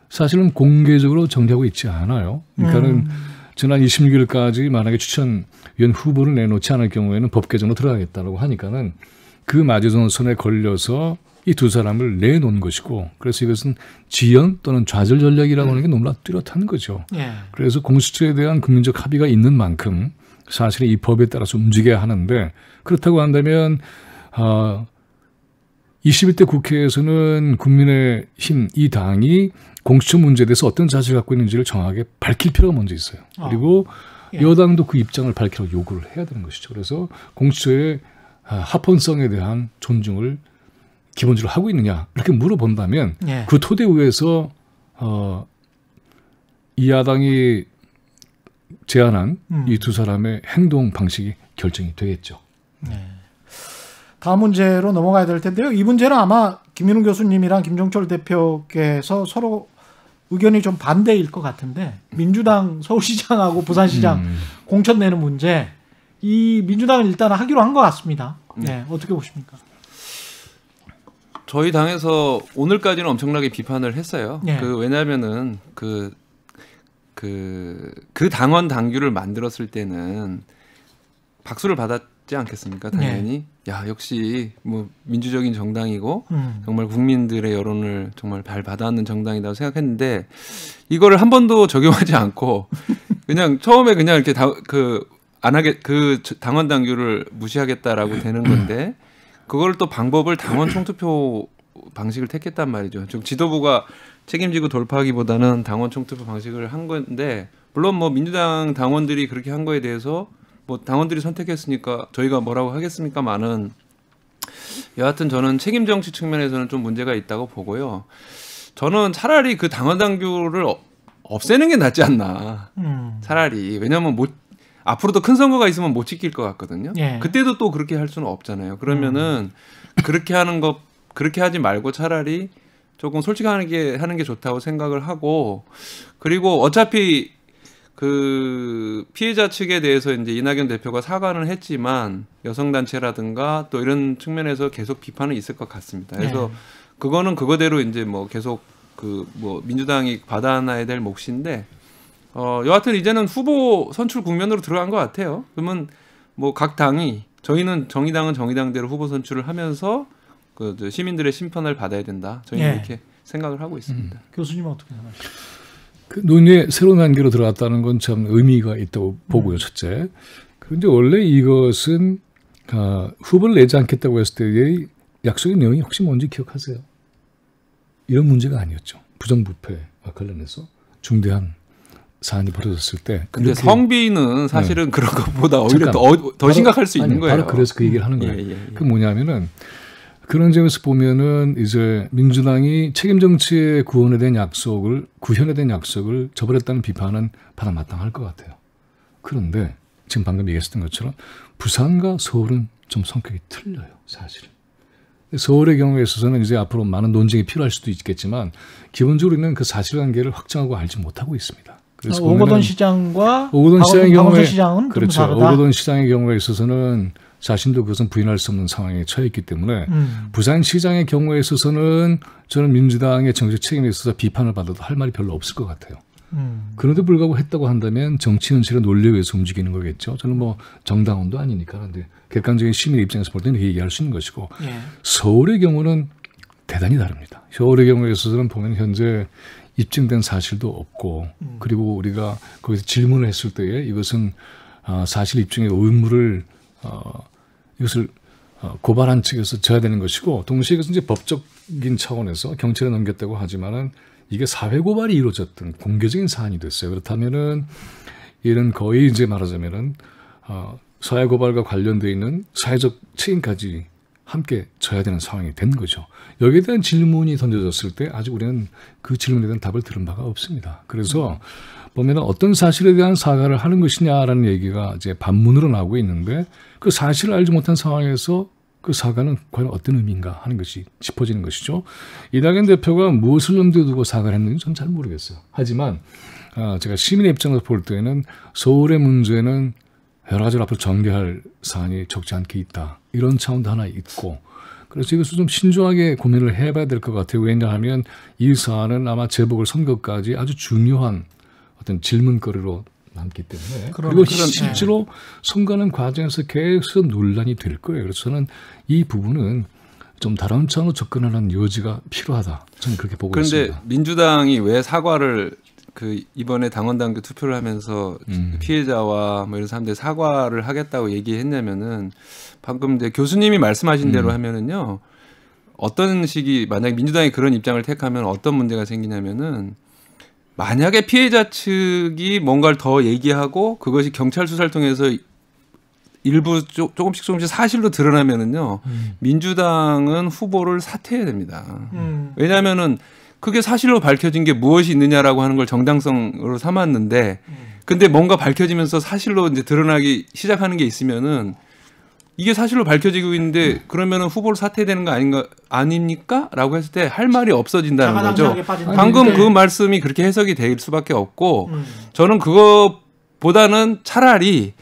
Speaker 1: 사실은 공개적으로 정리하고 있지 않아요. 그러니까는 음. 지난 26일까지 만약에 추천위원 후보를 내놓지 않을 경우에는 법 개정으로 들어가겠다라고 하니까는 그 마지노선에 걸려서 이 두 사람을 내놓은 것이고 그래서 이것은 지연 또는 좌절 전략이라고 하는 게 너무나 뚜렷한 거죠. 예. 그래서 공수처에 대한 국민적 합의가 있는 만큼 사실은 이 법에 따라서 움직여야 하는데 그렇다고 한다면 어, 21대 국회에서는 국민의힘 이 당이 공수처 문제에 대해서 어떤 자세를 갖고 있는지를 정확하게 밝힐 필요가 먼저 있어요. 아. 그리고 예. 여당도 그 입장을 밝히라고 요구를 해야 되는 것이죠. 그래서 공수처의 아, 합헌성에 대한 존중을 기본적으로 하고 있느냐 이렇게 물어본다면 예. 그 토대 위에서 어, 이 야당이 제안한 음. 이두 사람의 행동 방식이 결정이 되겠죠. 네.
Speaker 2: 다음 문제로 넘어가야 될 텐데요. 이 문제는 아마 김윤웅 교수님이랑 김종철 대표께서 서로 의견이 좀 반대일 것 같은데 민주당 서울시장하고 부산시장 음. 공천 내는 문제 이 민주당은 일단 하기로 한 것 같습니다. 네, 네, 어떻게 보십니까?
Speaker 3: 저희 당에서 오늘까지는 엄청나게 비판을 했어요. 네. 그 왜냐하면은 그 그, 그 당원 당규를 만들었을 때는 박수를 받았 있지 않겠습니까? 네. 당연히. 네. 야 역시 뭐 민주적인 정당이고 음. 정말 국민들의 여론을 정말 잘 받아는 정당이라 생각했는데 이거를 한 번도 적용하지 않고 그냥 처음에 그냥 이렇게 다그안 하게 그 당원 당규를 무시하겠다라고 되는 건데 그걸 또 방법을 당원 총투표 방식을 택했단 말이죠. 좀 지도부가 책임지고 돌파하기보다는 당원 총투표 방식을 한 건데 물론 뭐 민주당 당원들이 그렇게 한 거에 대해서 뭐 당원들이 선택했으니까 저희가 뭐라고 하겠습니까만은 여하튼 저는 책임 정치 측면에서는 좀 문제가 있다고 보고요. 저는 차라리 그 당원 당규를 없애는 게 낫지 않나. 음. 차라리 왜냐하면 못 앞으로도 큰 선거가 있으면 못 지킬 것 같거든요. 예. 그때도 또 그렇게 할 수는 없잖아요. 그러면은 음. 그렇게 하는 것 그렇게 하지 말고 차라리 조금 솔직하게 하는 게 좋다고 생각을 하고 그리고 어차피 그 피해자 측에 대해서 이제 이낙연 대표가 사과는 했지만 여성 단체라든가 또 이런 측면에서 계속 비판은 있을 것 같습니다. 그래서 네. 그거는 그거대로 이제 뭐 계속 그 뭐 민주당이 받아놔야 될 몫인데 어 여하튼 이제는 후보 선출 국면으로 들어간 것 같아요. 그러면 뭐 각 당이 저희는 정의당은 정의당대로 후보 선출을 하면서 그 시민들의 심판을
Speaker 1: 받아야 된다. 저희는 네.
Speaker 3: 이렇게 생각을 하고 있습니다. 음. 교수님은 어떻게 생각하십니까?
Speaker 1: 그논의에 새로운 단계로 들어갔다는 건 참 의미가 있다고 음. 보고요, 첫째. 그런데 원래 이것은 아, 후보를 내지 않겠다고 했을 때의 약속의 내용이 혹시 뭔지 기억하세요? 이런 문제가 아니었죠. 부정부패와 관련해서 중대한 사안이 벌어졌을 때. 근데 성비는 네. 사실은 네. 그런 것보다 오히려 더, 더 심각할 수 아니, 있는 거예요. 바로 그래서 그 얘기를 하는 예, 거예요. 예, 예, 예. 그 뭐냐면은 그런 점에서 보면은 이제 민주당이 책임 정치의 구원에 대한 약속을 구현에 대한 약속을 저버렸다는 비판은 받아마땅할 것 같아요. 그런데 지금 방금 얘기했던 것처럼 부산과 서울은 좀 성격이 틀려요, 사실은. 서울의 경우에 있어서는 이제 앞으로 많은 논쟁이 필요할 수도 있겠지만 기본적으로 우는그 사실관계를 확정하고 알지 못하고 있습니다. 그래서 오거돈 시장과 오거돈 시장의 경우에 시장은 그렇죠. 오거돈 시장의 경우에 있어서는 자신도 그것은 부인할 수 없는 상황에 처해 있기 때문에 음. 부산시장의 경우에 있어서는 저는 민주당의 정책 책임에 있어서 비판을 받아도 할 말이 별로 없을 것 같아요. 음. 그런데 불구하고 했다고 한다면 정치 현실의 논리에 의해서 움직이는 거겠죠. 저는 뭐 정당원도 아니니까 그런데 객관적인 시민의 입장에서 볼 때는 얘기할 수 있는 것이고 예. 서울의 경우는 대단히 다릅니다. 서울의 경우에 있어서는 보면 현재 입증된 사실도 없고 음. 그리고 우리가 거기서 질문을 했을 때에 이것은 어, 사실 입증의 의무를 어, 이것을 어, 고발한 측에서 져야 되는 것이고 동시에 이것은 이제 법적인 차원에서 경찰에 넘겼다고 하지만은 이게 사회 고발이 이루어졌던 공개적인 사안이 됐어요. 그렇다면은 이런 거의 이제 말하자면은 어, 사회 고발과 관련돼 있는 사회적 책임까지 함께 져야 되는 상황이 된 거죠. 여기에 대한 질문이 던져졌을 때 아직 우리는 그 질문에 대한 답을 들은 바가 없습니다. 그래서 음. 보면 어떤 사실에 대한 사과를 하는 것이냐라는 얘기가 이제 반문으로 나오고 있는데 그 사실을 알지 못한 상황에서 그 사과는 과연 어떤 의미인가 하는 것이 짚어지는 것이죠. 이낙연 대표가 무엇을 염두에 두고 사과를 했는지 전 잘 모르겠어요. 하지만 아, 제가 시민의 입장에서 볼 때는 서울의 문제는 여러 가지로 앞으로 전개할 사안이 적지 않게 있다. 이런 차원도 하나 있고 그래서 이것을 좀 신중하게 고민을 해봐야 될 것 같아요. 왜냐하면 이 사안은 아마 재복을 선거까지 아주 중요한 어떤 질문거리로 남기 때문에 그리고 실제로 네. 선거하는 과정에서 계속 논란이 될 거예요. 그래서 저는 이 부분은 좀 다른 차원으로 접근하는 여지가 필요하다. 저는 그렇게 보고 그런데 있습니다.
Speaker 3: 그런데 민주당이 왜 사과를 그 이번에 당원 당규 투표를 하면서 음. 피해자와 뭐 이런 사람들 사과를 하겠다고 얘기했냐면은 방금 이제 교수님이 말씀하신 음. 대로 하면은요 어떤 식이 만약 민주당이 그런 입장을 택하면 어떤 문제가 생기냐면은 만약에 피해자 측이 뭔가를 더 얘기하고 그것이 경찰 수사를 통해서 일부 조, 조금씩 조금씩 사실로 드러나면은요 음. 민주당은 후보를 사퇴해야 됩니다. 음. 왜냐하면은 그게 사실로 밝혀진 게 무엇이 있느냐라고 하는 걸 정당성으로 삼았는데 음. 근데 뭔가 밝혀지면서 사실로 이제 드러나기 시작하는 게 있으면은 이게 사실로 밝혀지고 있는데 그러면 후보를 사퇴되는 거 아닌가 아닙니까?라고 했을 때 할 말이 없어진다는 거죠. 방금 그 말씀이 그렇게 해석이 될 수밖에 없고 음. 저는 그거보다는 차라리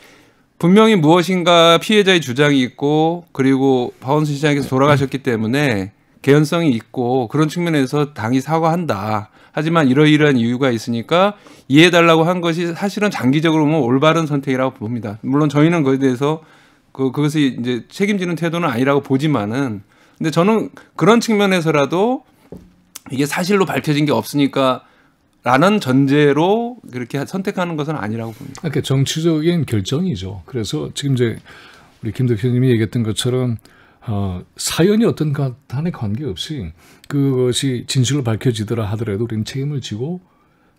Speaker 3: 분명히 무엇인가 피해자의 주장이 있고 그리고 박원순 시장에서 돌아가셨기 때문에 개연성이 있고 그런 측면에서 당이 사과한다. 하지만 이러이러한 이유가 있으니까 이해해달라고 한 것이 사실은 장기적으로 보면 올바른 선택이라고 봅니다. 물론 저희는 그에 대해서 그 그것이 이제 책임지는 태도는 아니라고 보지만은 근데 저는 그런 측면에서라도 이게 사실로 밝혀진 게 없으니까 라는 전제로 그렇게 선택하는 것은 아니라고 봅니다.
Speaker 1: 그러니까 정치적인 결정이죠. 그래서 지금 이제 우리 김 대표님이 얘기했던 것처럼 어, 사연이 어떤 간에 관계없이 그것이 진실로 밝혀지더라 하더라도 우리는 책임을 지고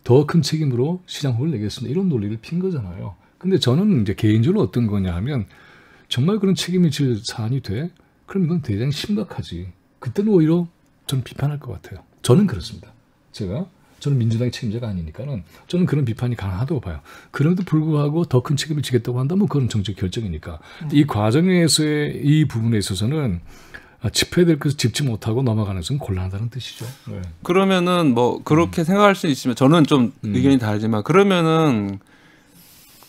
Speaker 1: 더 큰 책임으로 시장을 내겠습니다. 이런 논리를 핀 거잖아요. 근데 저는 이제 개인적으로 어떤 거냐 하면 정말 그런 책임을 질 사안이 돼? 그럼 이건 대단히 심각하지. 그때는 오히려 저는 비판할 것 같아요. 저는 그렇습니다. 제가 저는 민주당의 책임자가 아니니까는 저는 그런 비판이 가하다고 봐요. 그럼에도 불구하고 더 큰 책임을 지겠다고 한다면 뭐 그건 정책 결정이니까. 음. 이 과정에서의 이 부분에 있어서는 아, 집회될 것을 짚지 못하고 넘어가는 것은 곤란하다는 뜻이죠. 네.
Speaker 3: 그러면은 뭐 그렇게 음. 생각할 수 있지만 저는 좀 음. 의견이 다르지만 그러면은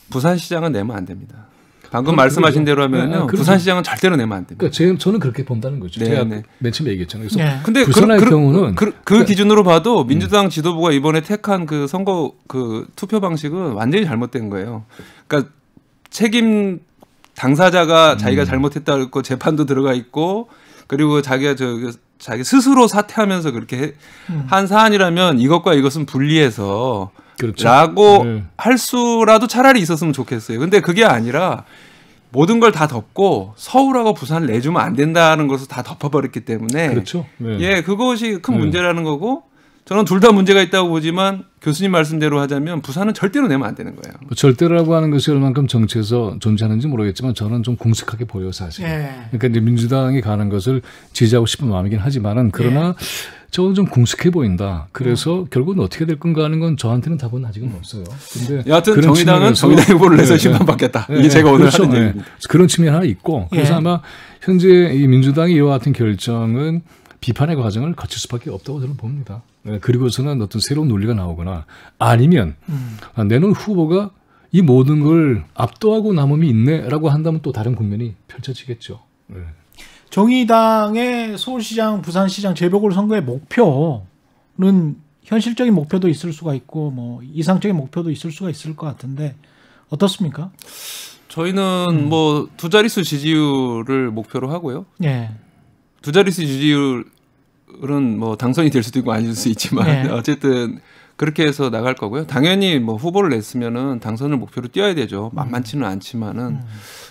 Speaker 3: 부산시장은 내면 안 됩니다. 방금 말씀하신 대로 하면요. 네, 아, 그렇죠. 부산시장은 절대로 내면 안
Speaker 1: 됩니다. 그러니까 저는 그렇게 본다는 거죠. 네, 제가 네.
Speaker 3: 맨 처음에 얘기했잖아요. 그래서 네. 근데 그, 부산의 그, 경우는 그, 그, 그 그러니까, 기준으로 봐도 음. 민주당 지도부가 이번에 택한 그 선거 그 투표 방식은 완전히 잘못된 거예요. 그러니까 책임 당사자가 음. 자기가 음. 잘못했다 그랬고 재판도 들어가 있고 그리고 자기가 저 그 자기 스스로 사퇴하면서 그렇게 음. 한 사안이라면 이것과 이것은 분리해서 그렇죠. 라고 네. 할 수라도 차라리 있었으면 좋겠어요. 근데 그게 아니라 모든 걸 다 덮고 서울하고 부산을 내주면 안 된다는 것을 다 덮어버렸기 때문에 그렇죠. 네. 예, 그것이 큰 네. 문제라는 거고 저는 둘 다 문제가 있다고 보지만 교수님 말씀대로 하자면 부산은
Speaker 1: 절대로 내면 안 되는 거예요. 뭐 절대라고 로 하는 것이 얼만큼 정치에서 존재하는지 모르겠지만 저는 좀 궁색하게 보여요 사실. 예. 그러니까 이제 민주당이 가는 것을 지지하고 싶은 마음이긴 하지만은 그러나 예. 저건 좀 궁숙해 보인다. 그래서 음. 결국은 어떻게 될 건가 하는 건 저한테는 답은 아직은 없어요. 근데 여하튼 정의당은 정의당 후보를 내서 네, 네. 심판받겠다. 네, 이게 제가 오늘 그렇죠. 하는 네. 얘기입니다. 그런 측면 하나 있고 예. 그래서 아마 현재 이 민주당이 이와 같은 결정은 비판의 과정을 거칠 수밖에 없다고 저는 봅니다. 네, 그리고서는 어떤 새로운 논리가 나오거나 아니면 음. 아, 내놓은 후보가 이 모든 걸 압도하고 남음이 있네라고 한다면 또 다른 국면이
Speaker 2: 펼쳐지겠죠. 네. 정의당의 서울시장, 부산시장 재보궐선거의 목표는 현실적인 목표도 있을 수가 있고 뭐 이상적인 목표도 있을 수가 있을 것 같은데 어떻습니까?
Speaker 3: 저희는 음. 뭐두 자릿수 지지율을 목표로 하고요. 예. 두 자릿수 지지율은 뭐 당선이 될 수도 있고 아닐 수 있지만 예. 어쨌든 그렇게 해서 나갈 거고요. 당연히 뭐 후보를 냈으면은 당선을 목표로 뛰어야 되죠. 만만치는 않지만은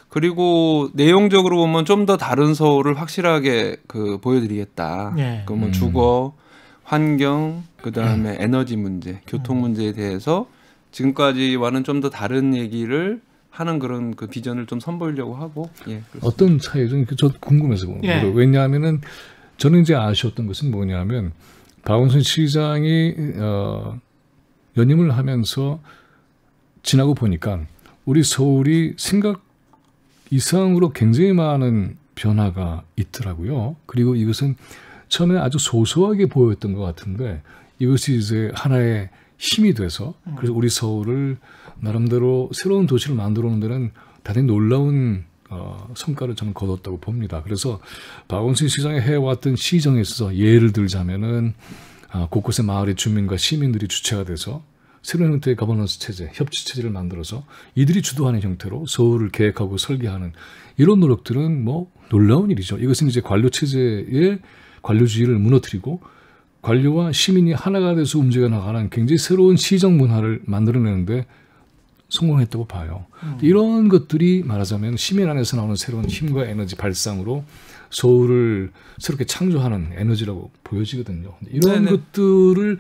Speaker 3: 그리고 내용적으로 보면 좀 더 다른 서울을 확실하게 그 보여드리겠다. 예. 그러면 음. 주거, 환경, 그 다음에 음. 예. 에너지 문제, 교통 음. 문제에 대해서 지금까지와는 좀 더 다른 얘기를 하는 그런 그 비전을 좀 선보이려고 하고 예,
Speaker 1: 어떤 차이 좀저 궁금해서 보는 예. 왜냐하면은 저는 이제 아쉬웠던 것은 뭐냐면. 박원순 시장이 어, 연임을 하면서 지나고 보니까 우리 서울이 생각 이상으로 굉장히 많은 변화가 있더라고요. 그리고 이것은 처음에 아주 소소하게 보였던 것 같은데 이것이 이제 하나의 힘이 돼서 그래서 우리 서울을 나름대로 새로운 도시를 만들어 놓는 데는 다른 놀라운 어, 성과를 저는 거뒀다고 봅니다. 그래서 박원순 시장이 해왔던 시정에 있어서 예를 들자면은 아, 곳곳에 마을의 주민과 시민들이 주체가 돼서 새로운 형태의 가버넌스 체제, 협치 체제를 만들어서 이들이 주도하는 형태로 서울을 계획하고 설계하는 이런 노력들은 뭐 놀라운 일이죠. 이것은 이제 관료 체제의 관료주의를 무너뜨리고 관료와 시민이 하나가 돼서 움직여 나가는 굉장히 새로운 시정 문화를 만들어내는데 성공했다고 봐요. 음. 이런 것들이 말하자면 시민 안에서 나오는 새로운 힘과 에너지 발상으로 서울을 새롭게 창조하는 에너지라고 보여지거든요. 이런 네네. 것들을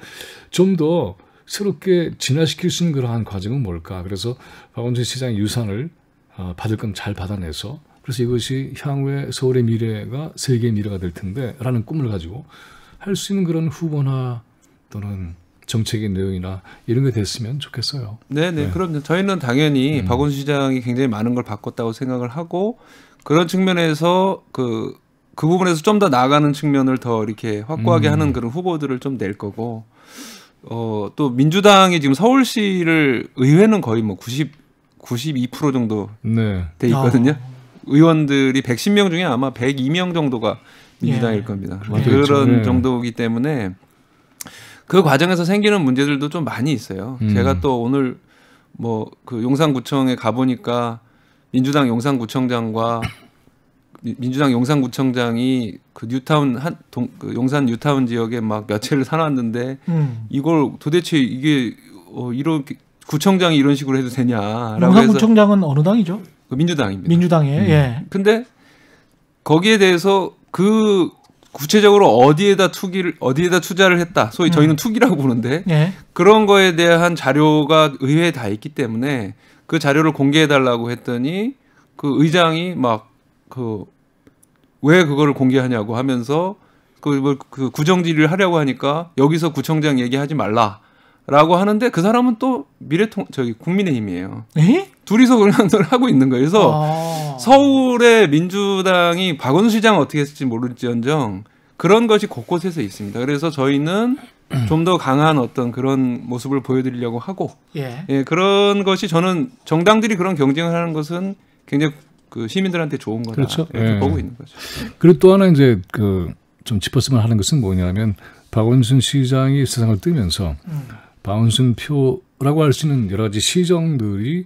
Speaker 1: 좀 더 새롭게 진화시킬 수 있는 그러한 과정은 뭘까? 그래서 박원순 시장의 유산을 어, 받을 건 잘 받아내서 그래서 이것이 향후에 서울의 미래가 세계의 미래가 될 텐데라는 꿈을 가지고 할 수 있는 그런 후보나 또는 정책의 내용이나 이런 게 됐으면 좋겠어요.
Speaker 3: 네네, 네, 네. 그럼요. 저희는 당연히 음. 박원순 시장이 굉장히 많은 걸 바꿨다고 생각을 하고 그런 측면에서 그, 그 부분에서 좀 더 나아가는 측면을 더 이렇게 확고하게 음. 하는 그런 후보들을 좀 낼 거고 어, 또 민주당이 지금 서울시를 의회는 거의 뭐 90, 92% 정도 네. 돼 있거든요. 아. 의원들이 110명 중에 아마 102명 정도가 민주당일 예. 겁니다. 맞겠죠. 그런 네. 정도이기 때문에 그 과정에서 생기는 문제들도 좀 많이 있어요. 음. 제가 또 오늘 뭐 그 용산구청에 가보니까 민주당 용산구청장과 민주당 용산구청장이 그 뉴타운 한 동, 그 용산 뉴타운 지역에 막며 채를 사놨는데 음. 이걸 도대체 이게 어, 이런 구청장이 이런 식으로 해도 되냐라고 용산구청장은 어느 당이죠? 그 민주당입니다. 민주당에 음. 예. 근데 거기에 대해서 그 구체적으로 어디에다 투기를 어디에다 투자를 했다. 소위 음. 저희는 음. 투기라고 보는데 예. 그런 거에 대한 자료가 의회에 다 있기 때문에 그 자료를 공개해 달라고 했더니 그 의장이 막 그 왜 그거를 공개하냐고 하면서 그, 뭐, 그 구정질을 하려고 하니까 여기서 구청장 얘기하지 말라. 라고 하는데 그 사람은 또 미래통 저기 국민의힘이에요. 에? 둘이서 그런 걸 하고 있는 거예요. 그래서 아. 서울의 민주당이 박원순 시장 어떻게 했을지 모를지언정 그런 것이 곳곳에서 있습니다. 그래서 저희는 음. 좀더 강한 어떤 그런 모습을 보여드리려고 하고 예. 예, 그런 것이 저는 정당들이 그런 경쟁을 하는 것은 굉장히 그 시민들한테 좋은 거다 그렇죠. 이렇게 예. 보고 있는
Speaker 1: 거죠. 그리고 또 하나 이제 그 좀 짚었으면 하는 것은 뭐냐면 박원순 시장이 세상을 뜨면서 음. 바운슨표라고 할 수 있는 여러 가지 시정들이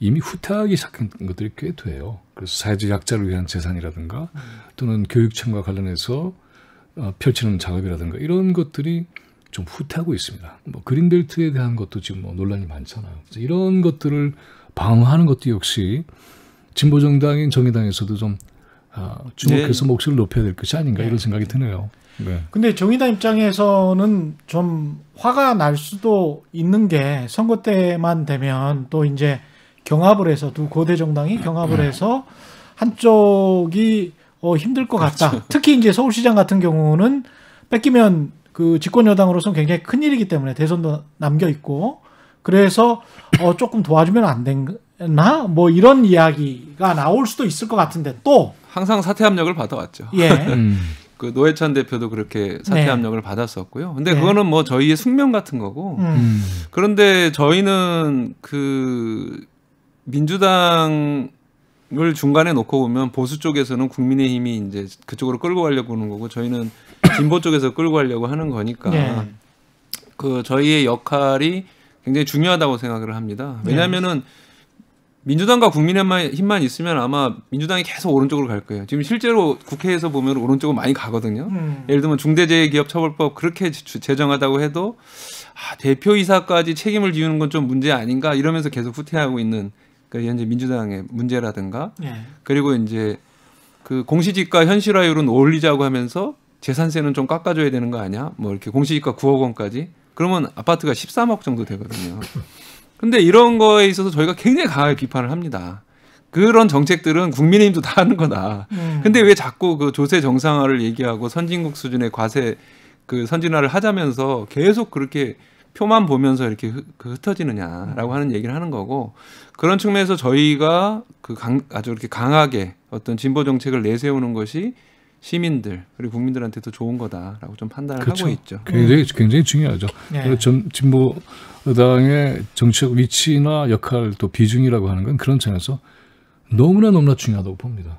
Speaker 1: 이미 후퇴하기 시작한 것들이 꽤 돼요. 그래서 사회적 약자를 위한 재산이라든가 또는 교육청과 관련해서 어, 펼치는 작업이라든가 이런 것들이 좀 후퇴하고 있습니다. 뭐 그린벨트에 대한 것도 지금 뭐 논란이 많잖아요. 그래서 이런 것들을 방어하는 것도 역시 진보 정당인 정의당에서도 좀 아, 주목해서 네. 목소리를 높여야 될 것이 아닌가 네. 이런 생각이 드네요. 네.
Speaker 2: 근데 정의당 입장에서는 좀 화가 날 수도 있는 게 선거 때만 되면 또 이제 경합을 해서 두 고대 정당이 경합을 네. 해서 한쪽이 어, 힘들 것 같다. 그렇죠. 특히 이제 서울시장 같은 경우는 뺏기면 그 집권 여당으로서는 굉장히 큰 일이기 때문에 대선도 남겨 있고 그래서 어, 조금 도와주면 안 되나 뭐 이런 이야기가 나올 수도 있을 것 같은데 또
Speaker 3: 항상 사퇴 압력을 받아왔죠. 예. 음. 그 노회찬 대표도 그렇게 사퇴 네. 압력을 받았었고요. 근데 네. 그거는 뭐 저희의 숙명 같은 거고. 음. 그런데 저희는 그 민주당을 중간에 놓고 보면 보수 쪽에서는 국민의힘이 이제 그쪽으로 끌고 가려고 하는 거고 저희는 진보 쪽에서 끌고 가려고 하는 거니까 네. 그 저희의 역할이 굉장히 중요하다고 생각을 합니다. 네. 왜냐하면은. 민주당과 국민의힘만 있으면 아마 민주당이 계속 오른쪽으로 갈 거예요. 지금 실제로 국회에서 보면 오른쪽으로 많이 가거든요. 음. 예를 들면 중대재해기업처벌법 그렇게 제정하다고 해도 아, 대표이사까지 책임을 지우는 건 좀 문제 아닌가 이러면서 계속 후퇴하고 있는 그러니까 현재 민주당의 문제라든가 예. 그리고 이제 그 공시지가 현실화율은 올리자고 하면서 재산세는 좀 깎아줘야 되는 거 아니야? 뭐 이렇게 공시지가 9억 원까지 그러면 아파트가 13억 정도 되거든요. 근데 이런 거에 있어서 저희가 굉장히 강하게 비판을 합니다. 그런 정책들은 국민의힘도 다 하는 거다. 음. 근데 왜 자꾸 그 조세 정상화를 얘기하고 선진국 수준의 과세 그 선진화를 하자면서 계속 그렇게 표만 보면서 이렇게 그 흩어지느냐라고 하는 얘기를 하는 거고 그런 측면에서 저희가 그 강, 아주 이렇게 강하게 어떤 진보 정책을 내세우는 것이 시민들 그리고 국민들한테 더 좋은 거다라고 좀 판단을 그렇죠. 하고 있죠. 굉장히
Speaker 1: 굉장히 중요하죠. 네. 그리고 전, 진보 의당의 정치적 위치나 역할 도 비중이라고 하는 건 그런 차원에서 너무나 너무나 중요하다고 봅니다.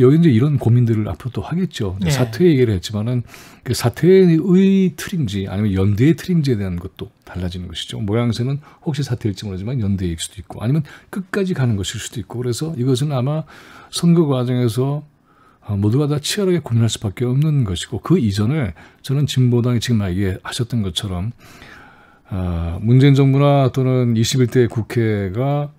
Speaker 1: 여기 이제 이런 고민들을 앞으로 또 하겠죠. 네. 사퇴 얘기를 했지만은 그 사퇴의 틀인지 아니면 연대의 틀인지에 대한 것도 달라지는 것이죠. 모양새는 혹시 사퇴일지 모르지만 연대일 수도 있고 아니면 끝까지 가는 것일 수도 있고 그래서 이것은 아마 선거 과정에서 아, 모두가 다 치열하게 고민할 수밖에 없는 것이고 그 이전에 저는 진보당이 지금 얘기하셨던 것처럼 아, 문재인 정부나 또는 21대 국회가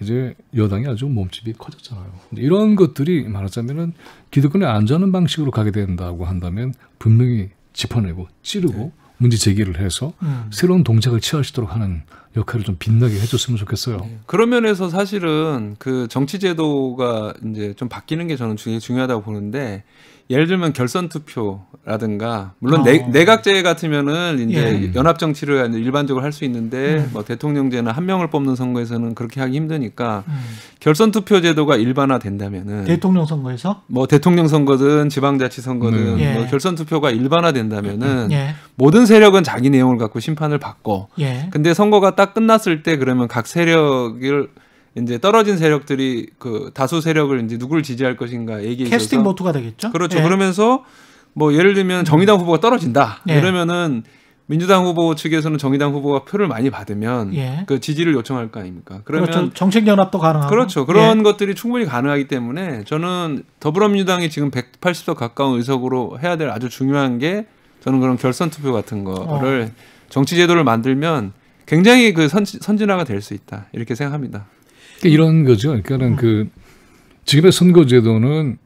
Speaker 1: 이제 여당이 아주 몸집이 커졌잖아요. 이런 것들이 말하자면은 기득권에 안전한 방식으로 가게 된다고 한다면 분명히 짚어내고 찌르고 네. 문제 제기를 해서 음. 새로운 동작을 취할수있도록 하는 역할을 좀 빛나게 해줬으면 좋겠어요. 네.
Speaker 3: 그런 면에서 사실은 그 정치 제도가 이제 좀 바뀌는 게 저는 중요하다고 보는데 예를 들면 결선 투표라든가 물론 어. 내, 내각제 같으면은 이제 예. 연합 정치를 일반적으로 할 수 있는데 음. 뭐 대통령제나 한 명을 뽑는 선거에서는 그렇게 하기 힘드니까 음. 결선 투표 제도가 일반화된다면은
Speaker 2: 대통령 선거에서
Speaker 3: 뭐 대통령 선거든 지방자치 선거든 네. 뭐 예. 뭐 결선 투표가 일반화된다면은 예. 모든 세력은 자기 내용을 갖고 심판을 받고 예. 근데 선거가 딱 끝났을 때 그러면 각 세력을 이제 떨어진 세력들이 그 다수 세력을 이제 누구를 지지할 것인가 얘기해 캐스팅 보트가
Speaker 2: 되겠죠. 그렇죠. 예.
Speaker 3: 그러면서 뭐 예를 들면 음. 정의당 후보가 떨어진다. 예. 이러면은 민주당 후보 측에서는 정의당 후보가 표를 많이 받으면 예. 그 지지를 요청할 거 아닙니까? 그렇죠. 그러면 그렇죠. 정책 연합도 가능하고 그렇죠. 그런 예. 것들이 충분히 가능하기 때문에 저는 더불어민주당이 지금 180석 가까운 의석으로 해야 될 아주 중요한 게 저는 그런 결선 투표 같은 거를 어. 정치 제도를 만들면 굉장히 그 선, 선진화가 될 수 있다 이렇게 생각합니다.
Speaker 1: 그러니까 이런 거죠. 그러니까는 음. 그 지금의 선거제도는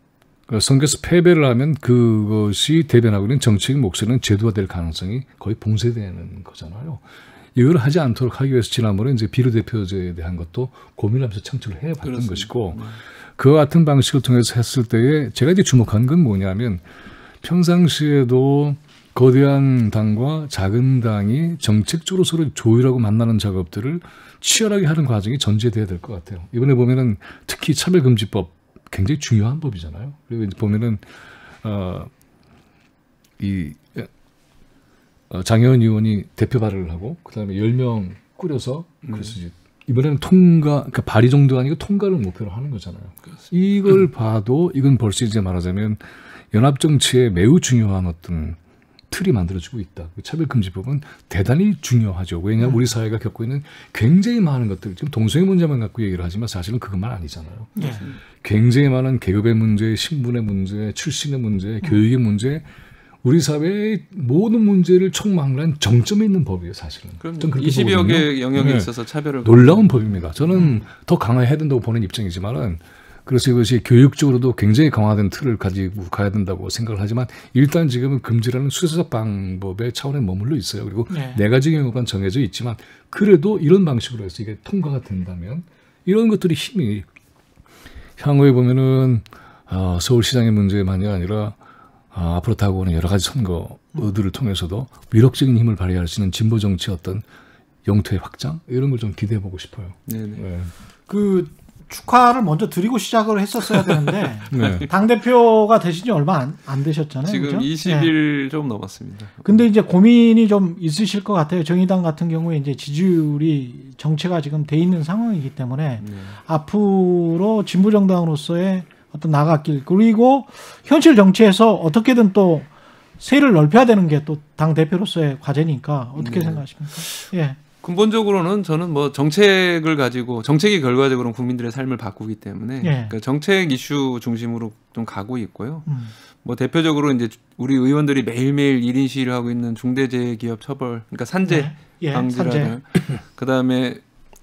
Speaker 1: 그러니까 선거에서 패배를 하면 그것이 대변하고 있는 정치적 목소리는 제도화될 가능성이 거의 봉쇄되는 거잖아요. 이걸 하지 않도록 하기 위해서 지난번에 이제 비례대표제에 대한 것도 고민하면서 창출을 해봤던 그렇습니다. 것이고 네. 그와 같은 방식을 통해서 했을 때에 제가 이제 주목한 건 뭐냐면 평상시에도 거대한 당과 작은 당이 정책적으로 서로 조율하고 만나는 작업들을 치열하게 하는 과정이 전제돼야 될 것 같아요. 이번에 보면은 특히 차별금지법 굉장히 중요한 법이잖아요. 그리고 이제 보면은 어이 어, 장혜원 의원이 대표 발의를 하고 그다음에 열 명 꾸려서 음. 그래서 음. 이번에는 통과 그러니까 발의 정도 아니고 통과를 목표로 하는 거잖아요. 그렇습니다. 이걸 음. 봐도 이건 벌써 이제 말하자면 연합 정치에 매우 중요한 어떤 틀이 만들어지고 있다. 그 차별금지법은 대단히 중요하죠. 왜냐하면 우리 사회가 겪고 있는 굉장히 많은 것들, 지금 동성애 문제만 갖고 얘기를 하지만 사실은 그것만 아니잖아요. 네. 굉장히 많은 계급의 문제, 신분의 문제, 출신의 문제, 음. 교육의 문제, 우리 사회의 모든 문제를 총망라한 정점에 있는 법이에요, 사실은. 그럼 20여 개 영역에 네. 있어서
Speaker 3: 차별을. 놀라운
Speaker 1: 법입니다. 저는 음. 더 강화해야 된다고 보는 입장이지만은 그래서 이것이 교육적으로도 굉장히 강화된 틀을 가지고 가야 된다고 생각을 하지만 일단 지금은 금지라는 수사적 방법의 차원에 머물러 있어요. 그리고 네. 네 가지 경우만 정해져 있지만 그래도 이런 방식으로 해서 이게 통과가 된다면 이런 것들이 힘이 향후에 보면은 어, 서울시장의 문제만이 아니라 어, 앞으로 다가오는 여러 가지 선거들을 통해서도 위력적인 힘을 발휘할 수 있는 진보 정치 어떤 영토의 확장 이런 걸 좀 기대해 보고 싶어요. 네네. 네.
Speaker 2: 그 축하를 먼저 드리고 시작을 했었어야 되는데 네. 당 대표가 되신 지 얼마 안, 안 되셨잖아요. 지금 그죠? 20일
Speaker 3: 네. 좀 넘었습니다.
Speaker 2: 근데 이제 고민이 좀 있으실 것 같아요. 정의당 같은 경우에 이제 지지율이 정체가 지금 돼 있는 상황이기 때문에 네. 앞으로 진보 정당으로서의 어떤 나가길 그리고 현실 정치에서 어떻게든 또 세를 넓혀야 되는 게 또 당 대표로서의 과제니까 어떻게 네. 생각하십니까? 예.
Speaker 3: 근본적으로는 저는 뭐 정책을 가지고 정책이 결과적으로 국민들의 삶을 바꾸기 때문에 예. 그니까 정책 이슈 중심으로 좀 가고 있고요. 음. 뭐 대표적으로 이제 우리 의원들이 매일매일 일인 시위를 하고 있는 중대재해기업 처벌 그러니까 산재 네. 예. 방지라는 그다음에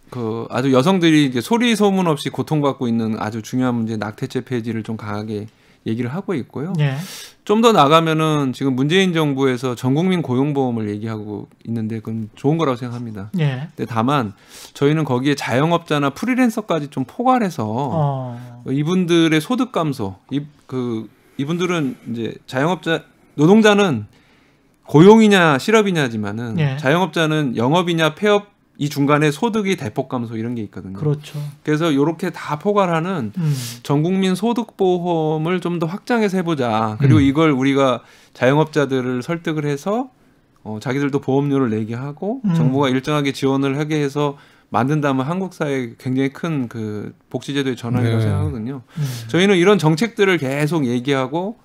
Speaker 3: 그 아주 여성들이 이제 소리 소문 없이 고통받고 있는 아주 중요한 문제 낙태죄 폐지를 좀 강하게 얘기를 하고 있고요. 예. 네. 좀더 나가면은 지금 문재인 정부에서 전국민 고용보험을 얘기하고 있는데 그건 좋은 거라고 생각합니다. 예. 근데 다만 저희는 거기에 자영업자나 프리랜서까지 좀 포괄해서 어. 이분들의 소득 감소, 이, 그 이분들은 이제 자영업자 노동자는 고용이냐 실업이냐지만은 예. 자영업자는 영업이냐 폐업 이 중간에 소득이 대폭 감소 이런 게 있거든요. 그렇죠. 그래서 이렇게 다 포괄하는 음. 전 국민 소득 보험을 좀 더 확장해서 해보자. 그리고 음. 이걸 우리가 자영업자들을 설득을 해서 어, 자기들도 보험료를 내게 하고 음. 정부가 일정하게 지원을 하게 해서 만든다면 한국 사회 굉장히 큰 그 복지제도의 전환이라고 네. 생각하거든요. 음. 저희는 이런 정책들을 계속 얘기하고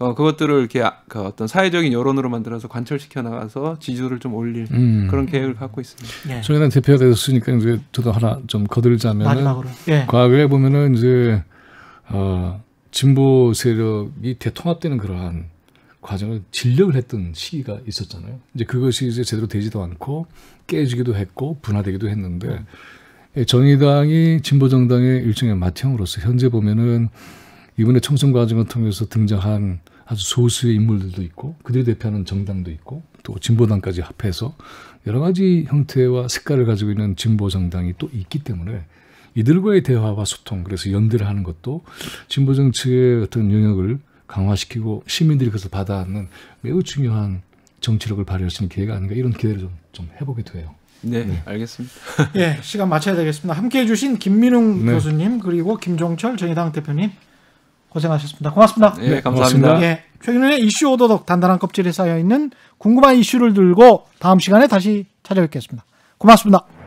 Speaker 3: 어, 그것들을 이렇게 아, 그 어떤 사회적인 여론으로 만들어서 관철시켜 나가서 지지율을좀 올릴 음. 그런 계획을 갖고 있습니다. 예.
Speaker 1: 소개단 대표가 되으니까 이제 저도 하나 좀 거들자면 마지막으로 예. 과거에 보면은 이제 어, 진보 세력이 대통합되는 그러한 과정을 진력을 했던 시기가 있었잖아요. 이제 그것이 이제 제대로 되지도 않고 깨지기도 했고 분화되기도 했는데 음. 정의당이 진보 정당의 일종의 마형으로서 현재 보면은 이번에 총선 과정을 통해서 등장한 아주 소수의 인물들도 있고 그들이 대표하는 정당도 있고 또 진보당까지 합해서 여러 가지 형태와 색깔을 가지고 있는 진보 정당이 또 있기 때문에 이들과의 대화와 소통 그래서 연대를 하는 것도 진보 정책의 어떤 영역을 강화시키고 시민들이 그것을 받아는 매우 중요한 정치력을 발휘할 수 있는 기회가 아닌가 이런 기대를 좀, 좀 해보게 돼요.
Speaker 3: 네, 네. 알겠습니다.
Speaker 2: 예, 시간 마쳐야 되겠습니다. 함께 해주신 김민웅 네. 교수님 그리고 김종철 정의당 대표님 고생하셨습니다. 고맙습니다. 예, 네, 감사합니다 예, 최근에 이슈 오도독 단단한 껍질에 쌓여 있는 궁금한 이슈를 들고 다음 시간에 다시 찾아뵙겠습니다. 고맙습니다.